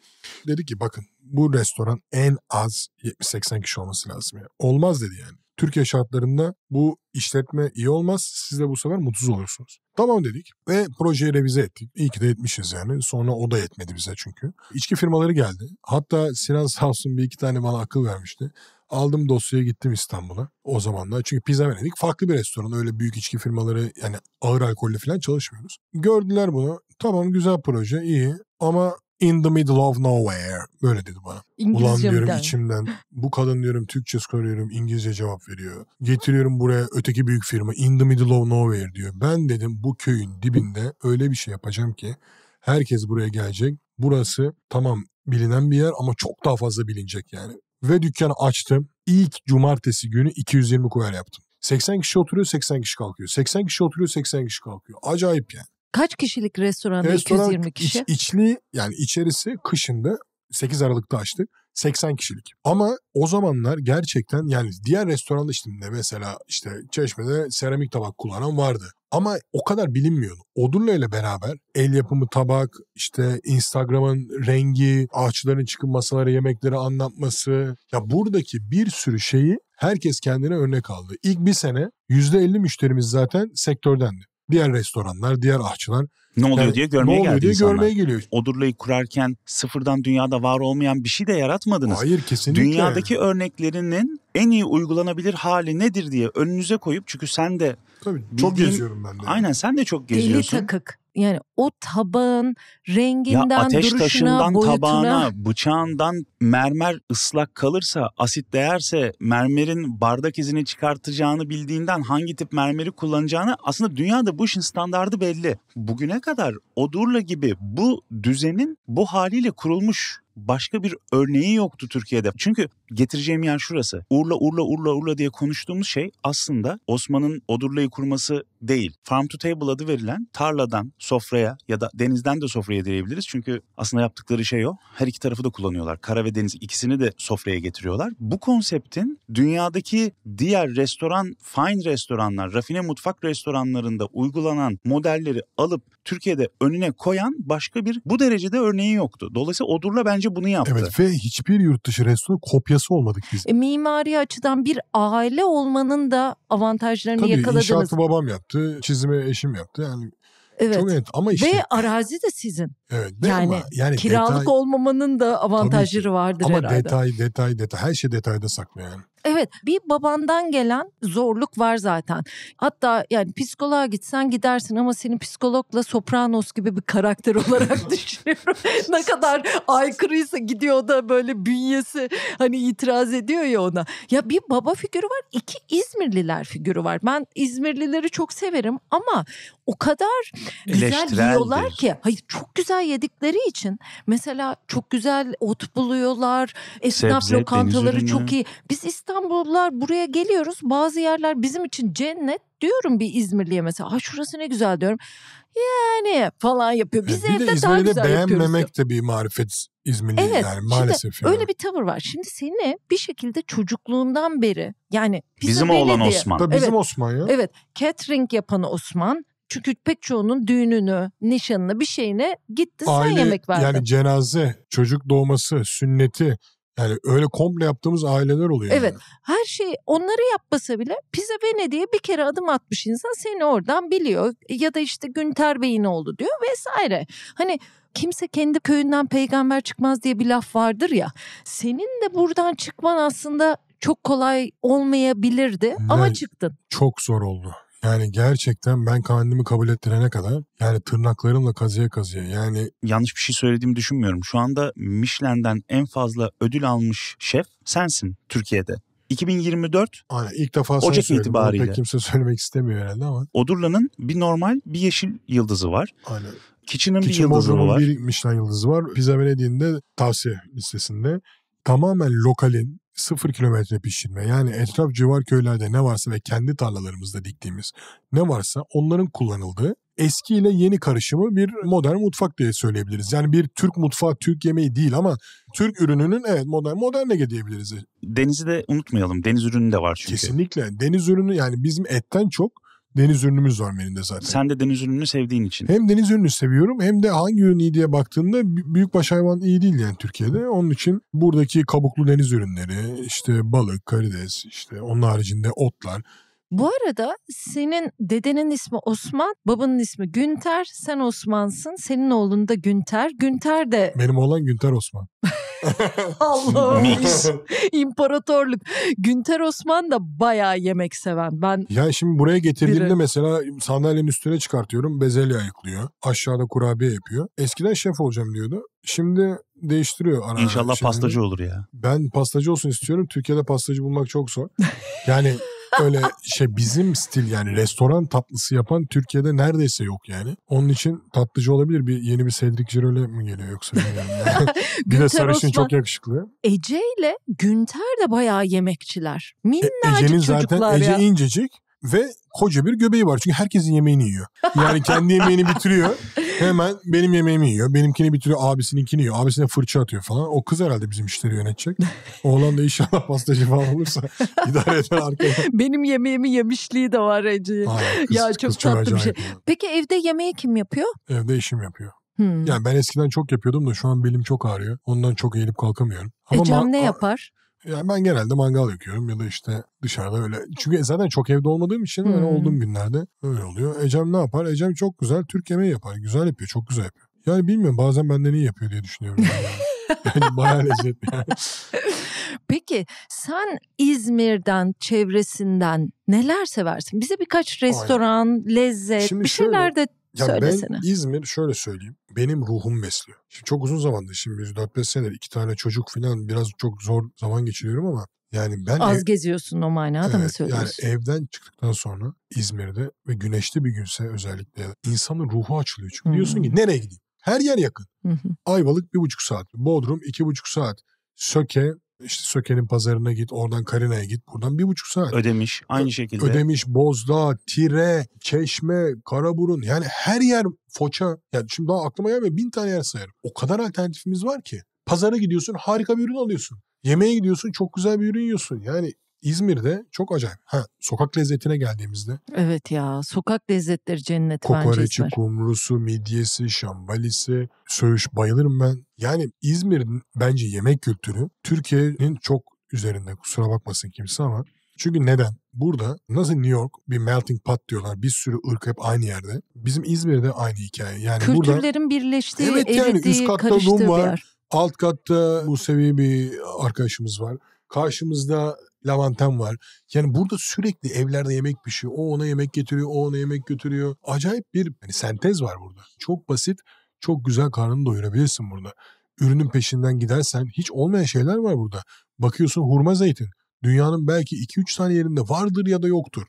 Dedi ki bakın bu restoran en az 70-80 kişi olması lazım ya. Olmaz dedi yani. Türkiye şartlarında bu işletme iyi olmaz. Siz de bu sefer mutsuz olursunuz. Tamam dedik ve projeyi revize ettik. İyi ki de etmişiz yani. Sonra o da yetmedi bize çünkü. İçki firmaları geldi. Hatta Sinan Samsun bir iki tane bana akıl vermişti. Aldım dosyaya gittim İstanbul'a o zamanlar. Çünkü pizza venedik farklı bir restoran. Öyle büyük içki firmaları yani ağır alkollü falan çalışmıyoruz. Gördüler bunu. Tamam güzel proje iyi ama in the middle of nowhere. Böyle dedi bana. İngilizce Ulan diyorum içimden. Bu kadın diyorum Türkçe soruyorum İngilizce cevap veriyor. Getiriyorum buraya öteki büyük firma in the middle of nowhere diyor. Ben dedim bu köyün dibinde öyle bir şey yapacağım ki herkes buraya gelecek. Burası tamam bilinen bir yer ama çok daha fazla bilinecek yani. Ve dükkanı açtım. İlk cumartesi günü 220 koyar yaptım. 80 kişi oturuyor 80 kişi kalkıyor. 80 kişi oturuyor 80 kişi kalkıyor. Acayip yani. Kaç kişilik restoranda Restoran 220 kişi? Iç, içli yani içerisi kışında 8 Aralık'ta açtık. 80 kişilik. Ama o zamanlar gerçekten yani diğer restoranda işte mesela işte Çeşme'de seramik tabak kullanan vardı. Ama o kadar bilinmiyordu. Odunla ile beraber el yapımı tabak, işte Instagram'ın rengi, ağaçların çıkın masalara yemekleri anlatması. Ya buradaki bir sürü şeyi herkes kendine örnek aldı. İlk bir sene %50 müşterimiz zaten sektördendi. Diğer restoranlar, diğer ahçılar. Ne oluyor yani, diye görmeye ne oluyor diye insanlar. görmeye geliyor. Odurla'yı kurarken sıfırdan dünyada var olmayan bir şey de yaratmadınız. Hayır kesinlikle. Dünyadaki örneklerinin en iyi uygulanabilir hali nedir diye önünüze koyup çünkü sen de Tabii Bildiğin, geziyorum ben de. Aynen sen de çok geziyorsun. Deli takık. Yani o tabağın renginden, ya ateş duruşuna, taşından boyutuna... tabağına, bıçağından mermer ıslak kalırsa, asit değerse mermerin bardak izini çıkartacağını bildiğinden hangi tip mermeri kullanacağını aslında dünyada bu işin standardı belli. Bugüne kadar Odurla gibi bu düzenin bu haliyle kurulmuş başka bir örneği yoktu Türkiye'de. Çünkü getireceğim yer şurası. Urla Urla Urla Urla diye konuştuğumuz şey aslında Osman'ın Odurla'yı kurması değil. Farm to table adı verilen tarladan sofraya ya da denizden de sofraya diyebiliriz. Çünkü aslında yaptıkları şey o. Her iki tarafı da kullanıyorlar. Kara ve deniz ikisini de sofraya getiriyorlar. Bu konseptin dünyadaki diğer restoran, fine restoranlar, rafine mutfak restoranlarında uygulanan modelleri alıp Türkiye'de önüne koyan başka bir bu derecede örneği yoktu. Dolayısıyla Odur'la bence bunu yaptı. Evet ve hiçbir yurt dışı restoran kopyası olmadık biz. E, mimari açıdan bir aile olmanın da avantajlarını Tabii, yakaladınız. Tabii inşaatı babam yaptı yaptı, çizimi eşim yaptı. Yani evet. çok net ama işte. Ve arazi de sizin. Evet. Yani, ama yani kiralık detay, olmamanın da avantajları vardır ama herhalde. Ama detay detay detay her şey detayda saklı yani. Evet bir babandan gelen zorluk var zaten. Hatta yani psikoloğa gitsen gidersin ama senin psikologla Sopranos gibi bir karakter olarak düşünüyorum. ne kadar aykırıysa gidiyor da böyle bünyesi hani itiraz ediyor ya ona. Ya bir baba figürü var iki İzmirliler figürü var. Ben İzmirlileri çok severim ama o kadar güzel diyorlar ki. Hayır çok güzel güzel yedikleri için mesela çok güzel ot buluyorlar. Esnaf Sebze, lokantaları çok iyi. Biz İstanbullular buraya geliyoruz. Bazı yerler bizim için cennet diyorum bir İzmirliye mesela. Ha şurası ne güzel diyorum. Yani falan yapıyor. E, Biz bir evde de İzmir'de daha güzel beğenmemek de bir marifet İzmir'li. evet, yani, maalesef. Şimdi yani. öyle bir tavır var. Şimdi seni bir şekilde çocukluğundan beri yani bizim oğlan Osman. Tabii bizim evet, Osman ya. Evet. Catering yapan Osman, çünkü pek çoğunun düğününü, nişanını, bir şeyine gitti Aile, sen yemek verdin. Yani cenaze, çocuk doğması, sünneti yani öyle komple yaptığımız aileler oluyor. Evet yani. her şey onları yapmasa bile Pizza Venedik'e bir kere adım atmış insan seni oradan biliyor. Ya da işte Günter Bey'in oldu diyor vesaire. Hani kimse kendi köyünden peygamber çıkmaz diye bir laf vardır ya. Senin de buradan çıkman aslında çok kolay olmayabilirdi yani, ama çıktın. Çok zor oldu. Yani gerçekten ben kendimi kabul ettirene kadar yani tırnaklarımla kazıya kazıya yani... Yanlış bir şey söylediğimi düşünmüyorum. Şu anda Michelin'den en fazla ödül almış şef sensin Türkiye'de. 2024 Aynen, ilk defa Ocak söyledim. itibariyle. pek kimse söylemek istemiyor herhalde ama. Odurla'nın bir normal bir yeşil yıldızı var. Aynen. Kitchen'ın bir yıldızı var. bir Michelin yıldızı var. Pizza Venedik'in de tavsiye listesinde. Tamamen lokalin sıfır kilometre pişirme yani etraf civar köylerde ne varsa ve kendi tarlalarımızda diktiğimiz ne varsa onların kullanıldığı eski ile yeni karışımı bir modern mutfak diye söyleyebiliriz. Yani bir Türk mutfağı, Türk yemeği değil ama Türk ürününün evet modern modern ne diyebiliriz. Denizi de unutmayalım. Deniz ürünü de var çünkü. Kesinlikle. Deniz ürünü yani bizim etten çok deniz ürünümüz var benim de zaten. Sen de deniz ürününü sevdiğin için. Hem deniz ürünü seviyorum hem de hangi ürün iyi diye baktığında büyükbaş hayvan iyi değil yani Türkiye'de. Onun için buradaki kabuklu deniz ürünleri işte balık, karides işte onun haricinde otlar. Bu arada senin dedenin ismi Osman, babanın ismi Günter, sen Osman'sın, senin oğlun da Günter. Günter de... Benim oğlan Günter Osman. Allah'ım. Mix. İmparatorluk. Günter Osman da bayağı yemek seven. Ben ya şimdi buraya getirdiğimde biri. mesela sandalyenin üstüne çıkartıyorum. Bezelye ayıklıyor. Aşağıda kurabiye yapıyor. Eskiden şef olacağım diyordu. Şimdi değiştiriyor. Ara İnşallah ara pastacı olur ya. Ben pastacı olsun istiyorum. Türkiye'de pastacı bulmak çok zor. Yani öyle şey bizim stil yani restoran tatlısı yapan Türkiye'de neredeyse yok yani. Onun için tatlıcı olabilir. Bir yeni bir Cedric Jirole mi geliyor yoksa yani? bir de Sarışın çok yakışıklı. Ece ile Günter de bayağı yemekçiler. Minnacık e, Ece'nin zaten Ece incecik ve koca bir göbeği var. Çünkü herkesin yemeğini yiyor. Yani kendi yemeğini bitiriyor. Hemen benim yemeğimi yiyor. Benimkini bir bitiriyor. Abisininkini yiyor. Abisine fırça atıyor falan. O kız herhalde bizim işleri yönetecek. Oğlan da inşallah pastacı falan olursa idare eder arkaya. Benim yemeğimi yemişliği de var Ece'nin. Ya çok kız tatlı bir şey. Yapıyor. Peki evde yemeği kim yapıyor? Evde eşim yapıyor. Hmm. Yani ben eskiden çok yapıyordum da şu an belim çok ağrıyor. Ondan çok eğilip kalkamıyorum. Ama Ecem ne yapar? Yani ben genelde mangal yakıyorum ya da işte dışarıda öyle. Çünkü zaten çok evde olmadığım için hmm. öyle olduğum günlerde öyle oluyor. Ecem ne yapar? Ecem çok güzel Türk yemeği yapar. Güzel yapıyor, çok güzel yapıyor. Yani bilmiyorum bazen benden iyi yapıyor diye düşünüyorum. Yani, yani bayağı lezzetli yani. Peki sen İzmir'den, çevresinden neler seversin? Bize birkaç restoran, Aynen. lezzet Şimdi bir şeyler de ya Söylesene. ben İzmir şöyle söyleyeyim. Benim ruhum besliyor. Şimdi çok uzun zamandır şimdi 4-5 senedir iki tane çocuk falan biraz çok zor zaman geçiriyorum ama yani ben az ev, geziyorsun o manada evet, mı söylüyorsun? Yani evden çıktıktan sonra İzmir'de ve güneşli bir günse özellikle insanın ruhu açılıyor. Çünkü hmm. diyorsun ki hmm. nereye gideyim? Her yer yakın. Hı Ayvalık bir buçuk saat. Bodrum iki buçuk saat. Söke işte Söke'nin pazarına git, oradan Karina'ya git, buradan bir buçuk saat. Ödemiş, aynı şekilde. Ödemiş, Bozdağ, Tire, Çeşme, Karaburun yani her yer Foça. Yani şimdi daha aklıma gelmiyor bin tane yer sayarım. O kadar alternatifimiz var ki. Pazara gidiyorsun harika bir ürün alıyorsun. Yemeğe gidiyorsun çok güzel bir ürün yiyorsun. Yani İzmir'de çok acayip. Ha, sokak lezzetine geldiğimizde. Evet ya sokak lezzetleri cennet bence Kokoreçi, kumrusu, midyesi, şambalisi, söğüş bayılırım ben. Yani İzmir'in bence yemek kültürü Türkiye'nin çok üzerinde kusura bakmasın kimse ama. Çünkü neden? Burada nasıl New York bir melting pot diyorlar. Bir sürü ırk hep aynı yerde. Bizim İzmir'de aynı hikaye. Yani Kültürlerin burada, birleştiği, evet yani üst katta Rum var. Alt katta bu seviye bir arkadaşımız var. Karşımızda lavantem var. Yani burada sürekli evlerde yemek pişiyor. O ona yemek getiriyor, o ona yemek götürüyor. Acayip bir hani sentez var burada. Çok basit, çok güzel karnını doyurabilirsin burada. Ürünün peşinden gidersen hiç olmayan şeyler var burada. Bakıyorsun hurma zeytin. Dünyanın belki 2-3 tane yerinde vardır ya da yoktur.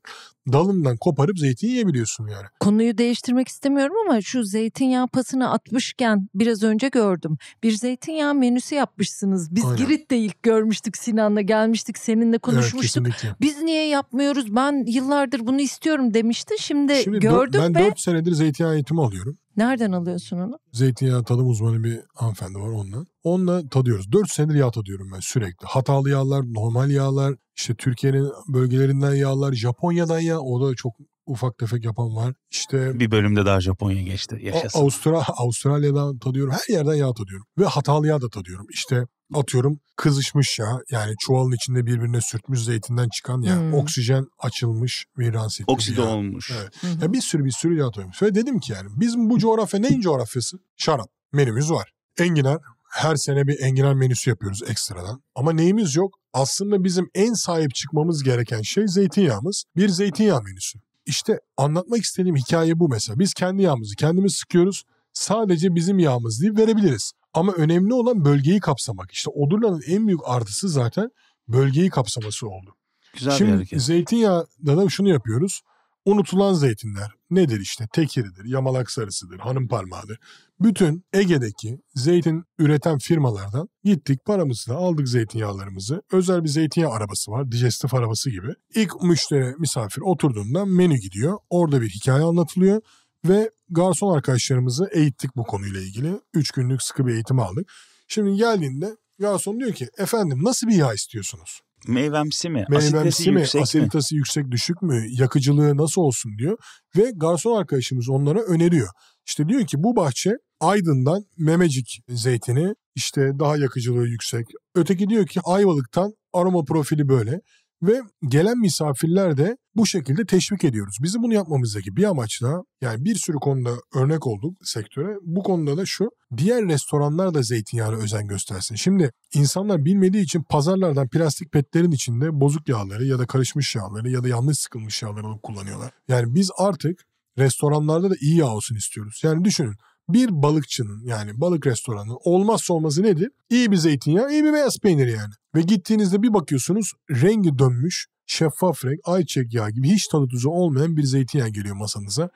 Dalından koparıp zeytin yiyebiliyorsun yani. Konuyu değiştirmek istemiyorum ama şu zeytinyağı pasını atmışken biraz önce gördüm. Bir zeytinyağı menüsü yapmışsınız. Biz Aynen. Girit'te ilk görmüştük Sinan'la gelmiştik seninle konuşmuştuk. Evet, kesinlikle. Biz niye yapmıyoruz ben yıllardır bunu istiyorum demişti. Şimdi, Şimdi gördüm dö- ben ve... 4 senedir zeytinyağı eğitimi alıyorum. Nereden alıyorsun onu? Zeytinyağı tadım uzmanı bir hanımefendi var onunla. Onunla tadıyoruz. 4 senedir yağ tadıyorum ben sürekli. Hatalı yağlar, normal yağlar, işte Türkiye'nin bölgelerinden yağlar, Japonya'dan yağ. O da çok ufak tefek yapan var. İşte bir bölümde daha Japonya geçti. Yaşasın. Avustra Avustralya'dan tadıyorum. Her yerden yağ tadıyorum. Ve hatalı yağ da tadıyorum. İşte atıyorum kızışmış ya. Yani çuvalın içinde birbirine sürtmüş zeytinden çıkan ya. Hmm. Oksijen açılmış viran sirkeli. Okside olmuş. Evet. Ya bir sürü bir sürü yağ atıyormuş. Ve dedim ki yani bizim bu coğrafya neyin coğrafyası? Şarap. Menümüz var. Enginar. Her sene bir enginar menüsü yapıyoruz ekstradan. Ama neyimiz yok? Aslında bizim en sahip çıkmamız gereken şey zeytinyağımız. Bir zeytinyağı menüsü. İşte anlatmak istediğim hikaye bu mesela. Biz kendi yağımızı kendimiz sıkıyoruz. Sadece bizim yağımız deyip verebiliriz. Ama önemli olan bölgeyi kapsamak. İşte Odurna'nın en büyük artısı zaten bölgeyi kapsaması oldu. Güzel Şimdi bir hareket. zeytinyağında da şunu yapıyoruz. Unutulan zeytinler nedir işte? Tekiridir, yamalak sarısıdır, hanım parmağıdır. Bütün Ege'deki zeytin üreten firmalardan gittik paramızı da aldık zeytinyağlarımızı. Özel bir zeytinyağı arabası var, digestif arabası gibi. İlk müşteri misafir oturduğunda menü gidiyor. Orada bir hikaye anlatılıyor ve garson arkadaşlarımızı eğittik bu konuyla ilgili. Üç günlük sıkı bir eğitim aldık. Şimdi geldiğinde garson diyor ki efendim nasıl bir yağ istiyorsunuz? Meyvemsi mi? Meyvemsi asiditesi mi? Yüksek asiditesi mi? yüksek düşük mü? Yakıcılığı nasıl olsun diyor. Ve garson arkadaşımız onlara öneriyor. İşte diyor ki bu bahçe Aydın'dan memecik zeytini işte daha yakıcılığı yüksek. Öteki diyor ki Ayvalık'tan aroma profili böyle ve gelen misafirler de bu şekilde teşvik ediyoruz. Bizim bunu yapmamızdaki bir amaç da yani bir sürü konuda örnek olduk sektöre. Bu konuda da şu diğer restoranlar da zeytinyağına özen göstersin. Şimdi insanlar bilmediği için pazarlardan plastik petlerin içinde bozuk yağları ya da karışmış yağları ya da yanlış sıkılmış yağları kullanıyorlar. Yani biz artık restoranlarda da iyi yağ olsun istiyoruz. Yani düşünün bir balıkçının yani balık restoranı olmazsa olmazı nedir? İyi bir zeytinyağı, iyi bir beyaz peynir yani. Ve gittiğinizde bir bakıyorsunuz rengi dönmüş, şeffaf renk, ayçiçek yağı gibi hiç tadı tuzu olmayan bir zeytinyağı geliyor masanıza.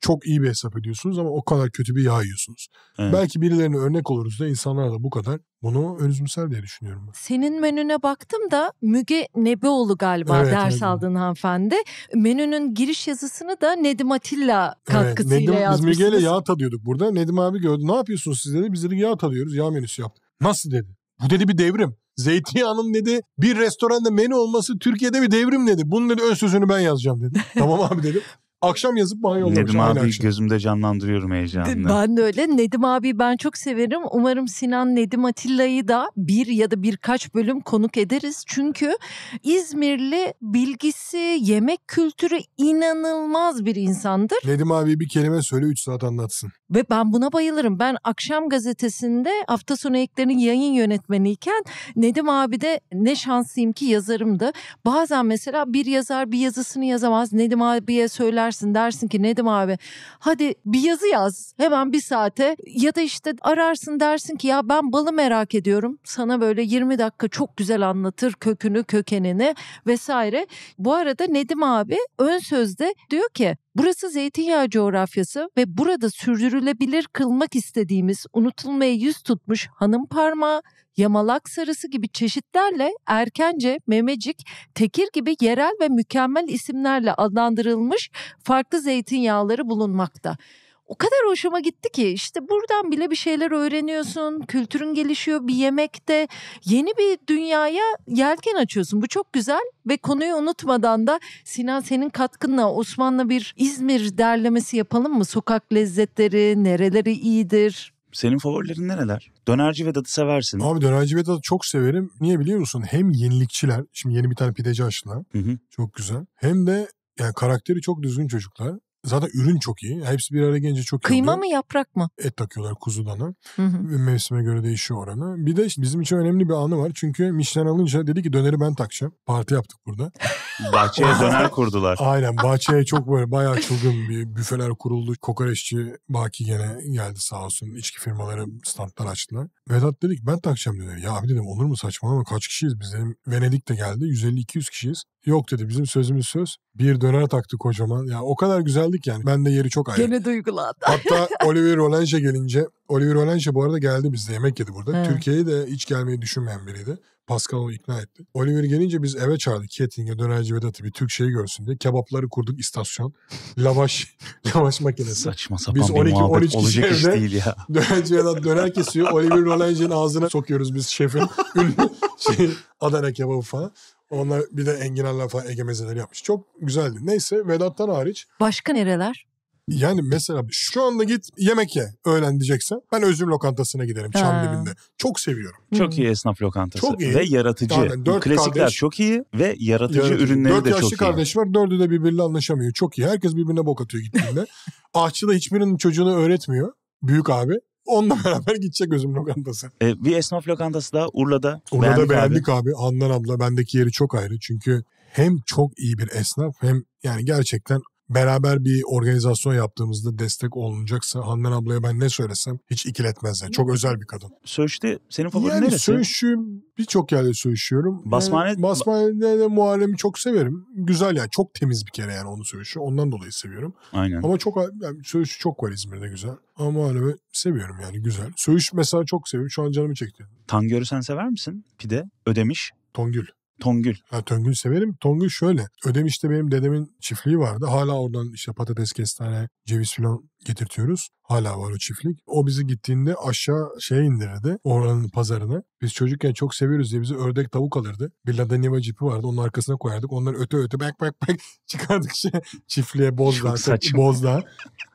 Çok iyi bir hesap ediyorsunuz ama o kadar kötü bir yağ yiyorsunuz. Evet. Belki birilerine örnek oluruz da insanlar da bu kadar bunu özümser diye düşünüyorum ben. Senin menüne baktım da Müge Nebeoğlu galiba evet, ders evet. aldığın hanımefendi. Menünün giriş yazısını da Nedim Atilla katkısıyla evet, Nedim, yazmışsınız. Biz Müge ile yağ tadıyorduk burada. Nedim abi gördü. Ne yapıyorsunuz siz dedi. Biz dedi yağ tadıyoruz. Yağ menüsü yaptık. Nasıl dedi. Bu dedi bir devrim. Zeytinyağının dedi bir restoranda menü olması Türkiye'de bir devrim dedi. Bunun dedi ön sözünü ben yazacağım dedi. tamam abi dedim. Akşam yazıp bana yollamış. Nedim abi akşam. gözümde canlandırıyorum heyecanını. Ben de öyle. Nedim abi ben çok severim. Umarım Sinan Nedim Atilla'yı da bir ya da birkaç bölüm konuk ederiz. Çünkü İzmirli bilgisi, yemek kültürü inanılmaz bir insandır. Nedim abi bir kelime söyle 3 saat anlatsın. Ve ben buna bayılırım. Ben Akşam Gazetesi'nde hafta sonu eklerinin yayın yönetmeniyken Nedim abi de ne şanslıyım ki yazarımdı. Bazen mesela bir yazar bir yazısını yazamaz. Nedim abiye söyler gidersin dersin ki Nedim abi hadi bir yazı yaz hemen bir saate ya da işte ararsın dersin ki ya ben balı merak ediyorum. Sana böyle 20 dakika çok güzel anlatır kökünü kökenini vesaire. Bu arada Nedim abi ön sözde diyor ki Burası zeytinyağı coğrafyası ve burada sürdürülebilir kılmak istediğimiz unutulmaya yüz tutmuş hanım parmağı, yamalak sarısı gibi çeşitlerle erkence, memecik, tekir gibi yerel ve mükemmel isimlerle adlandırılmış farklı zeytinyağları bulunmakta o kadar hoşuma gitti ki işte buradan bile bir şeyler öğreniyorsun, kültürün gelişiyor, bir yemekte yeni bir dünyaya yelken açıyorsun. Bu çok güzel ve konuyu unutmadan da Sinan senin katkınla Osmanlı bir İzmir derlemesi yapalım mı? Sokak lezzetleri, nereleri iyidir? Senin favorilerin neler? Dönerci ve Vedat'ı seversin. Abi Dönerci ve Vedat'ı çok severim. Niye biliyor musun? Hem yenilikçiler, şimdi yeni bir tane pideci açtılar. Hı hı. Çok güzel. Hem de yani karakteri çok düzgün çocuklar. Zaten ürün çok iyi. Hepsi bir araya gelince çok iyi. Kıyma oluyor. mı yaprak mı? Et takıyorlar kuzudanı. Hı hı. Mevsime göre değişiyor oranı. Bir de işte bizim için önemli bir anı var. Çünkü Michelin alınca dedi ki döneri ben takacağım. Parti yaptık burada. bahçeye döner kurdular. Aynen bahçeye çok böyle bayağı çılgın bir büfeler kuruldu. Kokoreççi Baki gene geldi sağ olsun. İçki firmaları standlar açtılar. Vedat dedi ki ben takacağım döneri. Ya abi dedim olur mu saçmalama kaç kişiyiz biz dedim. Venedik de geldi 150-200 kişiyiz. Yok dedi bizim sözümüz söz. Bir döner taktı kocaman. Ya o kadar güzel geldik yani. Ben de yeri çok ayrı. Gene duygulandı. Hatta Olivier Rolange gelince, Olivier Rolange bu arada geldi bizde yemek yedi burada. Evet. Türkiye'ye de hiç gelmeyi düşünmeyen biriydi. Pascal onu ikna etti. Oliver gelince biz eve çağırdık. Catering'e dönerci Vedat'ı bir Türk şeyi görsün diye. Kebapları kurduk istasyon. Lavaş, lavaş makinesi. Saçma sapan biz 12, bir muhabbet olacak iş değil ya. Dönerci Vedat döner kesiyor. Oliver Rolange'in ağzına sokuyoruz biz şefin. Ünlü şey, Adana kebabı falan. Onlar bir de enginarla falan egemezeler yapmış. Çok güzeldi. Neyse Vedat'tan hariç. Başka nereler? Yani mesela şu anda git yemek ye öğlen diyeceksen ben Özüm Lokantası'na giderim ha. Çam dibinde. Çok seviyorum. Çok hmm. iyi esnaf lokantası çok iyi. ve yaratıcı. Aynen, dört Klasikler kardeş, çok iyi ve yaratıcı, yaratıcı. ürünleri dört de çok iyi. Dört yaşlı kardeş var dördü de birbiriyle anlaşamıyor. Çok iyi herkes birbirine bok atıyor gittiğinde. Ahçı da hiçbirinin çocuğunu öğretmiyor. Büyük abi Onunla beraber gidecek özüm lokantası. Ee, bir esnaf lokantası da Urla'da. Urla'da beğendik, beğendik abi. abi. Andan abla bendeki yeri çok ayrı. Çünkü hem çok iyi bir esnaf hem yani gerçekten beraber bir organizasyon yaptığımızda destek olunacaksa Handan ablaya ben ne söylesem hiç ikiletmezler. Çok özel bir kadın. Söğüş'te senin favorin yani neresi? Söğüş'üm birçok yerde söğüşüyorum. Basmane? Yani ee, basmane'de de Muharrem'i çok severim. Güzel yani çok temiz bir kere yani onun Söğüş'ü. Ondan dolayı seviyorum. Aynen. Ama çok yani Söğüş'ü çok var İzmir'de güzel. Ama Muharrem'i seviyorum yani güzel. Söğüş mesela çok seviyorum. Şu an canımı çekti. Tangör'ü sen sever misin? Pide, ödemiş. Tongül. Tongül. Ha, Tongül severim. Tongül şöyle. Ödemiş'te benim dedemin çiftliği vardı. Hala oradan işte patates, kestane, ceviz filan getirtiyoruz. Hala var o çiftlik. O bizi gittiğinde aşağı şeye indirirdi. Oranın pazarını. Biz çocukken çok seviyoruz diye bizi ördek tavuk alırdı. Bir Lada Niva cipi vardı. Onun arkasına koyardık. Onları öte öte bak bak bak çıkardık şey, çiftliğe bozda. Bozda.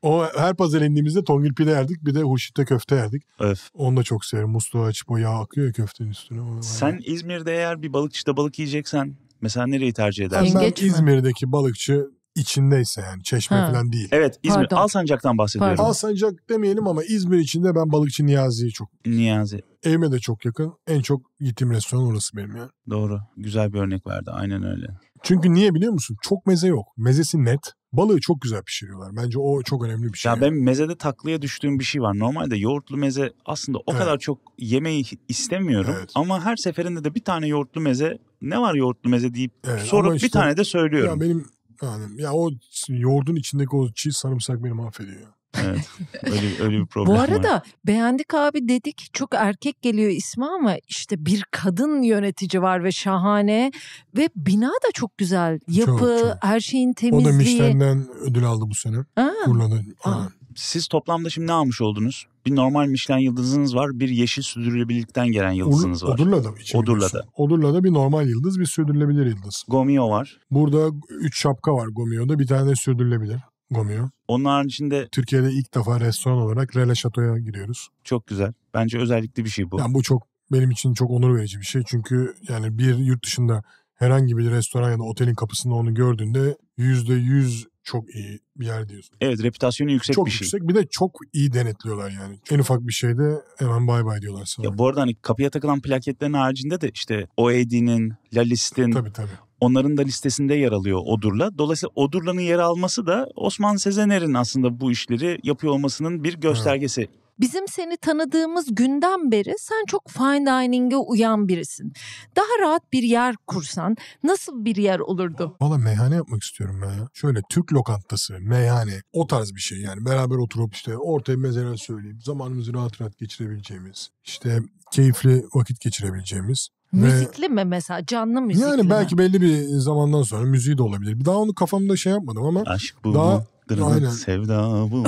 O her pazar indiğimizde tongil pide yerdik. Bir de huşitte köfte yerdik. Evet. Onu da çok severim. Musluğu açıp o yağ akıyor ya köftenin üstüne. Sen İzmir'de eğer bir balıkçıda balık yiyeceksen mesela nereyi tercih edersin? Ben İzmir'deki balıkçı içindeyse yani Çeşme ha. falan değil. Evet İzmir Pardon. Alsancak'tan bahsediyorum. Pardon. Alsancak demeyelim ama İzmir içinde ben balıkçı Niyazi'yi çok. Niyazi. Evime de çok yakın. En çok gittiğim restoran orası benim yani. Doğru. Güzel bir örnek verdi. Aynen öyle. Çünkü niye biliyor musun? Çok meze yok. Mezesi net. Balığı çok güzel pişiriyorlar. Bence o çok önemli bir şey. Ya ben mezede taklaya düştüğüm bir şey var. Normalde yoğurtlu meze aslında o evet. kadar çok yemeği istemiyorum. Evet. Ama her seferinde de bir tane yoğurtlu meze ne var yoğurtlu meze deyip evet, sorup işte, bir tane de söylüyorum. Ya benim yani ya o yoğurdun içindeki o çiğ sarımsak beni mahvediyor. Evet. Öyle, öyle bir problem Bu arada var. beğendik abi dedik çok erkek geliyor ismi ama işte bir kadın yönetici var ve şahane ve bina da çok güzel. Yapı, çok, çok. her şeyin temizliği. O da Michelin'den ödül aldı bu sene. Ha. Urla'da. Aa, siz toplamda şimdi ne almış oldunuz? Bir normal Michelin yıldızınız var, bir yeşil sürdürülebilirlikten gelen yıldızınız var. Odurla'da mı içeri Odurla'da. Odurla'da bir normal yıldız, bir sürdürülebilir yıldız. Gomio var. Burada 3 şapka var Gomio'da. Bir tane sürdürülebilir. Gomio. Onların içinde Türkiye'de ilk defa restoran olarak Rele Şato'ya gidiyoruz. Çok güzel. Bence özellikli bir şey bu. Yani bu çok benim için çok onur verici bir şey. Çünkü yani bir yurt dışında herhangi bir restoran ya da otelin kapısında onu gördüğünde yüzde yüz çok iyi bir yer diyorsun. Evet reputasyonu yüksek çok bir şey. Çok yüksek bir de çok iyi denetliyorlar yani. En ufak bir şeyde hemen bay bay diyorlar sana. Ya bu arada hani kapıya takılan plaketlerin haricinde de işte OED'nin, Lalis'in tabii, tabii. onların da listesinde yer alıyor Odurla. Dolayısıyla Odurla'nın yer alması da Osman Sezener'in aslında bu işleri yapıyor olmasının bir göstergesi. Evet. Bizim seni tanıdığımız günden beri sen çok fine dining'e uyan birisin. Daha rahat bir yer kursan nasıl bir yer olurdu? Valla meyhane yapmak istiyorum ben ya. Şöyle Türk lokantası, meyhane o tarz bir şey yani. Beraber oturup işte ortaya mezeler söyleyip zamanımızı rahat rahat geçirebileceğimiz. işte keyifli vakit geçirebileceğimiz. Müzikli mi mesela? Canlı müzikli Yani belki mi? belli bir zamandan sonra müziği de olabilir. Daha onu kafamda şey yapmadım ama Aşk bu daha mu? Aynen. Sevda bu.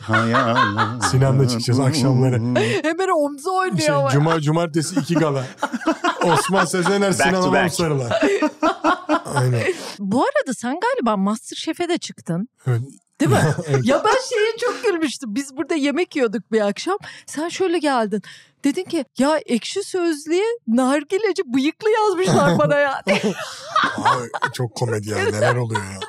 hayal. Sinan'la çıkacağız akşamları. Hmm. Hemen omza oynuyor şey, ama. Cuma cumartesi iki gala. Osman Sezener Sinan Oğlan sarılar. Aynen. Bu arada sen galiba Masterchef'e de çıktın. Evet. Değil mi? evet. Ya ben şeye çok gülmüştüm. Biz burada yemek yiyorduk bir akşam. Sen şöyle geldin. Dedin ki ya ekşi sözlüğe nargileci bıyıklı yazmışlar bana ya. Abi, çok komedi ya neler oluyor ya.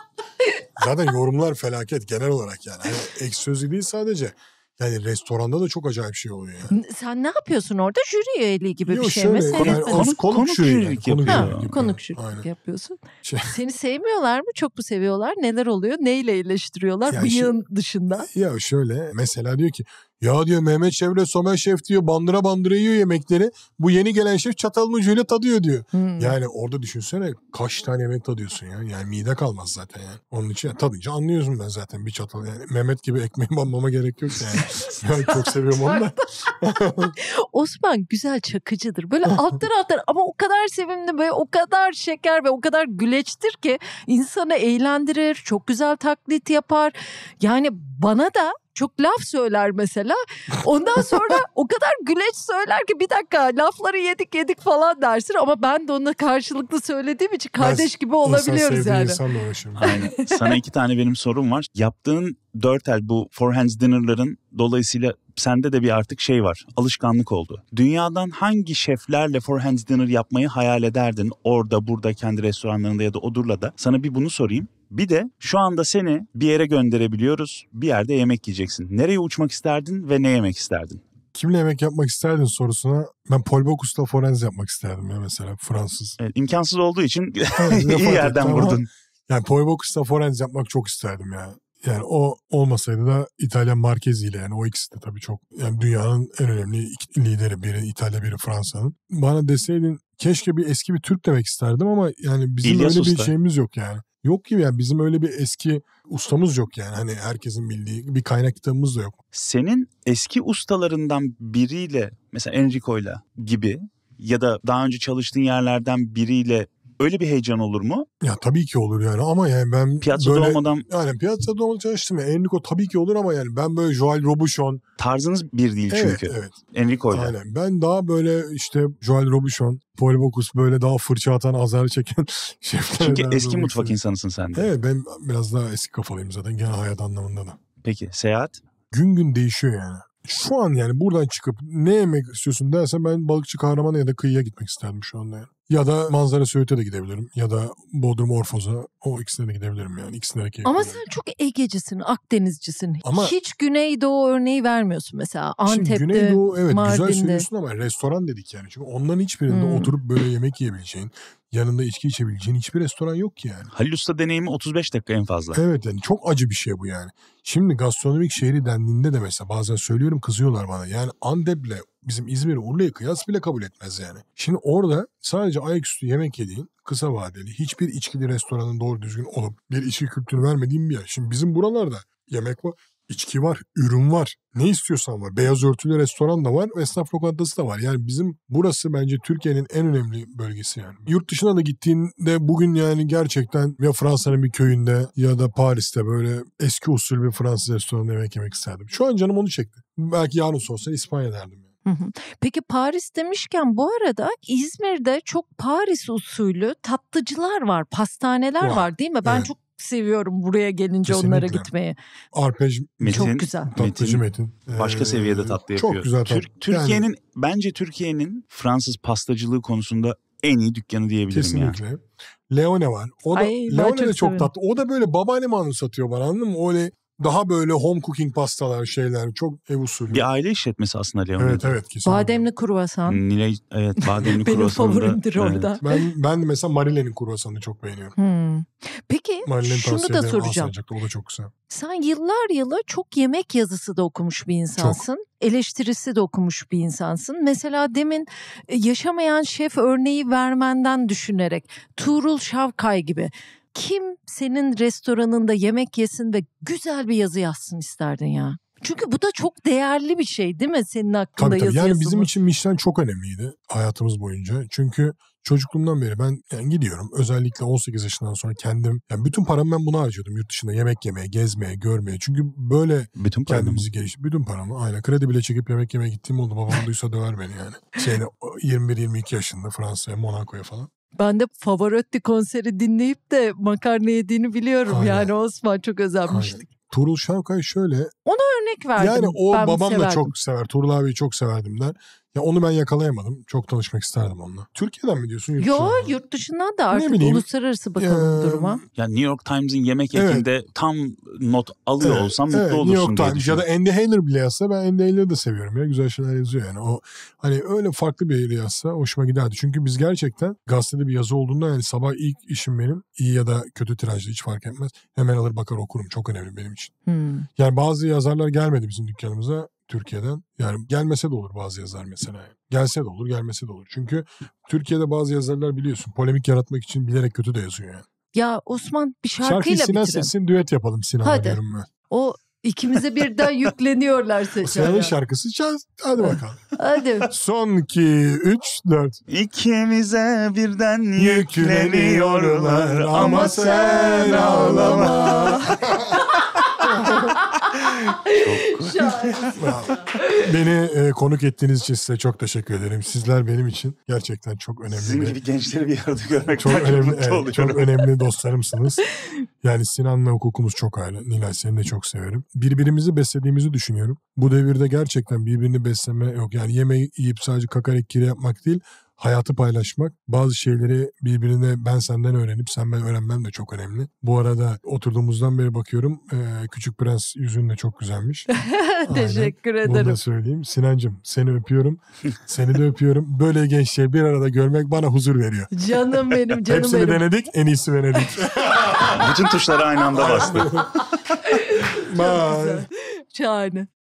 Zaten yorumlar felaket genel olarak yani. yani ek sözü değil sadece. Yani restoranda da çok acayip şey oluyor yani. Sen ne yapıyorsun orada? Jüri üyeliği gibi Yok, bir şey şöyle, mi? Seyretmedin. Yani, konuk, konuk, konuk jürilik yani. yapıyor. Ha, konuk jürilik Aynen. yapıyorsun. Şey, Seni sevmiyorlar mı? Çok mu seviyorlar? Neler oluyor? Neyle iyileştiriyorlar? Yani Bıyığın şey, dışında. Ya şöyle mesela diyor ki ya diyor Mehmet Şef'le Somer Şef diyor bandıra bandıra yiyor yemekleri. Bu yeni gelen şef çatalın ucuyla tadıyor diyor. Hmm. Yani orada düşünsene kaç tane yemek tadıyorsun ya. Yani mide kalmaz zaten yani. Onun için tadınca anlıyorsun ben zaten bir çatal. Yani Mehmet gibi ekmeği banmama gerek yok yani. yani çok seviyorum onu da. Osman güzel çakıcıdır. Böyle alttan alttan ama o kadar sevimli böyle o kadar şeker ve o kadar güleçtir ki insanı eğlendirir. Çok güzel taklit yapar. Yani bana da çok laf söyler mesela. Ondan sonra o kadar güleç söyler ki bir dakika lafları yedik yedik falan dersin ama ben de onunla karşılıklı söylediğim için kardeş ben gibi olabiliyoruz yani. Aynen. Sana iki tane benim sorum var. Yaptığın dört el bu four hands dinnerların dolayısıyla sende de bir artık şey var. Alışkanlık oldu. Dünyadan hangi şeflerle four hands dinner yapmayı hayal ederdin? Orada, burada, kendi restoranlarında ya da odurla da. Sana bir bunu sorayım. Bir de şu anda seni bir yere gönderebiliyoruz. Bir yerde yemek yiyeceksin. Nereye uçmak isterdin ve ne yemek isterdin? Kimle yemek yapmak isterdin sorusuna ben Paul Bocus'la Forenz yapmak isterdim ya mesela Fransız. Evet, imkansız olduğu için iyi yerden vurdun. Yani Paul Bocus'la Forenz yapmak çok isterdim ya. Yani o olmasaydı da İtalyan Marquez ile yani o ikisi de tabii çok yani dünyanın en önemli iki lideri biri İtalya biri Fransa'nın. Bana deseydin keşke bir eski bir Türk demek isterdim ama yani bizim İlyas öyle Usta. bir şeyimiz yok yani. Yok gibi yani bizim öyle bir eski ustamız yok yani hani herkesin bildiği bir kaynak kitabımız da yok. Senin eski ustalarından biriyle mesela Enrico'yla gibi ya da daha önce çalıştığın yerlerden biriyle Öyle bir heyecan olur mu? Ya tabii ki olur yani ama yani ben piyasada böyle, olmadan... Yani piyasada olmadan çalıştım ya. Enrico tabii ki olur ama yani ben böyle Joel Robuchon... Tarzınız bir değil evet, çünkü. Evet Enrico ile. Aynen ben daha böyle işte Joel Robuchon, Paul Bocuse böyle daha fırça atan, azar çeken şefler. Çünkü eski Robuchon. mutfak insanısın sen de. Evet ben biraz daha eski kafalıyım zaten genel hayat anlamında da. Peki seyahat? Gün gün değişiyor yani şu an yani buradan çıkıp ne yemek istiyorsun dersen ben balıkçı kahramana ya da kıyıya gitmek isterdim şu anda yani. Ya da manzara Söğüt'e de gidebilirim. Ya da Bodrum Orfoz'a o ikisine de gidebilirim yani. İkisine de Ama sen çok Egecisin, Akdenizcisin. Ama Hiç Güneydoğu örneği vermiyorsun mesela. Antep'te, Şimdi Güneydoğu evet Mardin'de. güzel söylüyorsun ama restoran dedik yani. Çünkü onların hiçbirinde hmm. oturup böyle yemek yiyebileceğin, yanında içki içebileceğin hiçbir restoran yok ki yani. Halil Usta deneyimi 35 dakika en fazla. Evet yani çok acı bir şey bu yani. Şimdi gastronomik şehri dendiğinde de mesela bazen söylüyorum kızıyorlar bana. Yani Antep'le bizim İzmir'i Urla'yı kıyas bile kabul etmez yani. Şimdi orada sadece ayaküstü yemek yediğin kısa vadeli hiçbir içkili restoranın doğru düzgün olup bir içki kültürü vermediğin bir yer. Şimdi bizim buralarda yemek var, içki var, ürün var. Ne istiyorsan var. Beyaz örtülü restoran da var, esnaf lokantası da var. Yani bizim burası bence Türkiye'nin en önemli bölgesi yani. Yurt dışına da gittiğinde bugün yani gerçekten ya Fransa'nın bir köyünde ya da Paris'te böyle eski usul bir Fransız restoranında yemek yemek isterdim. Şu an canım onu çekti. Belki yarın olsa İspanya derdim. Yani. Peki Paris demişken bu arada İzmir'de çok Paris usulü tatlıcılar var, pastaneler wow. var değil mi? Ben evet. çok seviyorum buraya gelince Kesinlikle. onlara gitmeyi. Arpej Metin, çok güzel. Tatlıcı Metin. Metin. Başka ee, seviyede tatlı yapıyor. Çok güzel tatlı. Tür- Türkiye'nin yani. bence Türkiye'nin Fransız pastacılığı konusunda en iyi dükkanı diyebilirim Kesinlikle. yani. Leone var. O da Ay, Leone de çok sevindim. tatlı. O da böyle babaanne manu satıyor bana anladın mı? Öyle daha böyle home cooking pastalar şeyler çok ev usulü. Bir aile işletmesi aslında Leon. Evet evet kesinlikle. Bademli kruvasan. Nilay evet bademli kruvasan. Benim favorimdir evet. orada. Ben, ben mesela Marile'nin kruvasanını çok beğeniyorum. Hmm. Peki şunu da soracağım. O da çok güzel. Sen yıllar yılı çok yemek yazısı da okumuş bir insansın. Çok eleştirisi de okumuş bir insansın. Mesela demin e, yaşamayan şef örneği vermenden düşünerek Tuğrul Şavkay gibi kim senin restoranında yemek yesin ve güzel bir yazı yazsın isterdin ya? Çünkü bu da çok değerli bir şey değil mi senin hakkında tabii, tabii. yazı Yani yazımı. bizim için Michelin çok önemliydi hayatımız boyunca. Çünkü çocukluğumdan beri ben yani gidiyorum. Özellikle 18 yaşından sonra kendim yani bütün paramı ben buna harcıyordum. Yurt dışında yemek yemeye, gezmeye, görmeye. Çünkü böyle bütün kendimizi geliş bütün paramı aynen kredi bile çekip yemek yemeye gittiğim oldu. Babam duysa döver beni yani. Şeyde 21 22 yaşında Fransa'ya, Monaco'ya falan. Ben de Pavarotti konseri dinleyip de makarna yediğini biliyorum. Aynen. Yani Osman çok özenmiştik. Aynen. Turul Şavkay şöyle. Ona örnek verdim. Yani o ben babam da çok sever. Turul abiyi çok severdim der. Ya onu ben yakalayamadım. Çok tanışmak isterdim onunla. Türkiye'den mi diyorsun? Yurt Yo dışından? yurt dışından da artık bileyim, uluslararası bakalım ee, duruma. Ya New York Times'in yemek evet. ekinde tam not alıyor evet, olsam evet, mutlu olursun New York diye Times ya da Andy Haller bile yazsa ben Andy Haller'ı da seviyorum ya. Güzel şeyler yazıyor yani. O hani öyle farklı bir yeri yazsa hoşuma giderdi. Çünkü biz gerçekten gazetede bir yazı olduğunda yani sabah ilk işim benim iyi ya da kötü tirajlı hiç fark etmez. Hemen alır bakar okurum. Çok önemli benim için. Hmm. Yani bazı yazarlar gelmedi bizim dükkanımıza Türkiye'den. Yani gelmese de olur bazı yazar mesela. Yani. Gelse de olur, gelmese de olur. Çünkü Türkiye'de bazı yazarlar biliyorsun polemik yaratmak için bilerek kötü de yazıyor yani. Ya Osman bir şarkıyla Şarkıyı Sinan Ses'in düet yapalım Sinan'a diyorum ben. O ikimize birden yükleniyorlar seçer. Sinan'ın şarkısı çal. Hadi bakalım. Hadi. Son iki, üç, dört. İkimize birden yükleniyorlar ama sen ağlama. Çok Beni e, konuk ettiğiniz için size çok teşekkür ederim. Sizler benim için gerçekten çok önemli. Sizin gibi gençleri bir arada görmek çok önemli, çok, evet, çok önemli dostlarımsınız. Yani Sinan'la hukukumuz çok ayrı. Nilay seni de çok severim. Birbirimizi beslediğimizi düşünüyorum. Bu devirde gerçekten birbirini besleme yok. Yani yemeği yiyip sadece kakarik kire yapmak değil hayatı paylaşmak, bazı şeyleri birbirine ben senden öğrenip sen ben öğrenmem de çok önemli. Bu arada oturduğumuzdan beri bakıyorum Küçük Prens yüzün de çok güzelmiş. Teşekkür ederim. Bunu da söyleyeyim. Sinancım seni öpüyorum. Seni de öpüyorum. Böyle gençleri bir arada görmek bana huzur veriyor. Canım benim canım Hepsini benim. denedik en iyisi Venedik. Bütün tuşları aynı anda bastı. Bye. Şahane.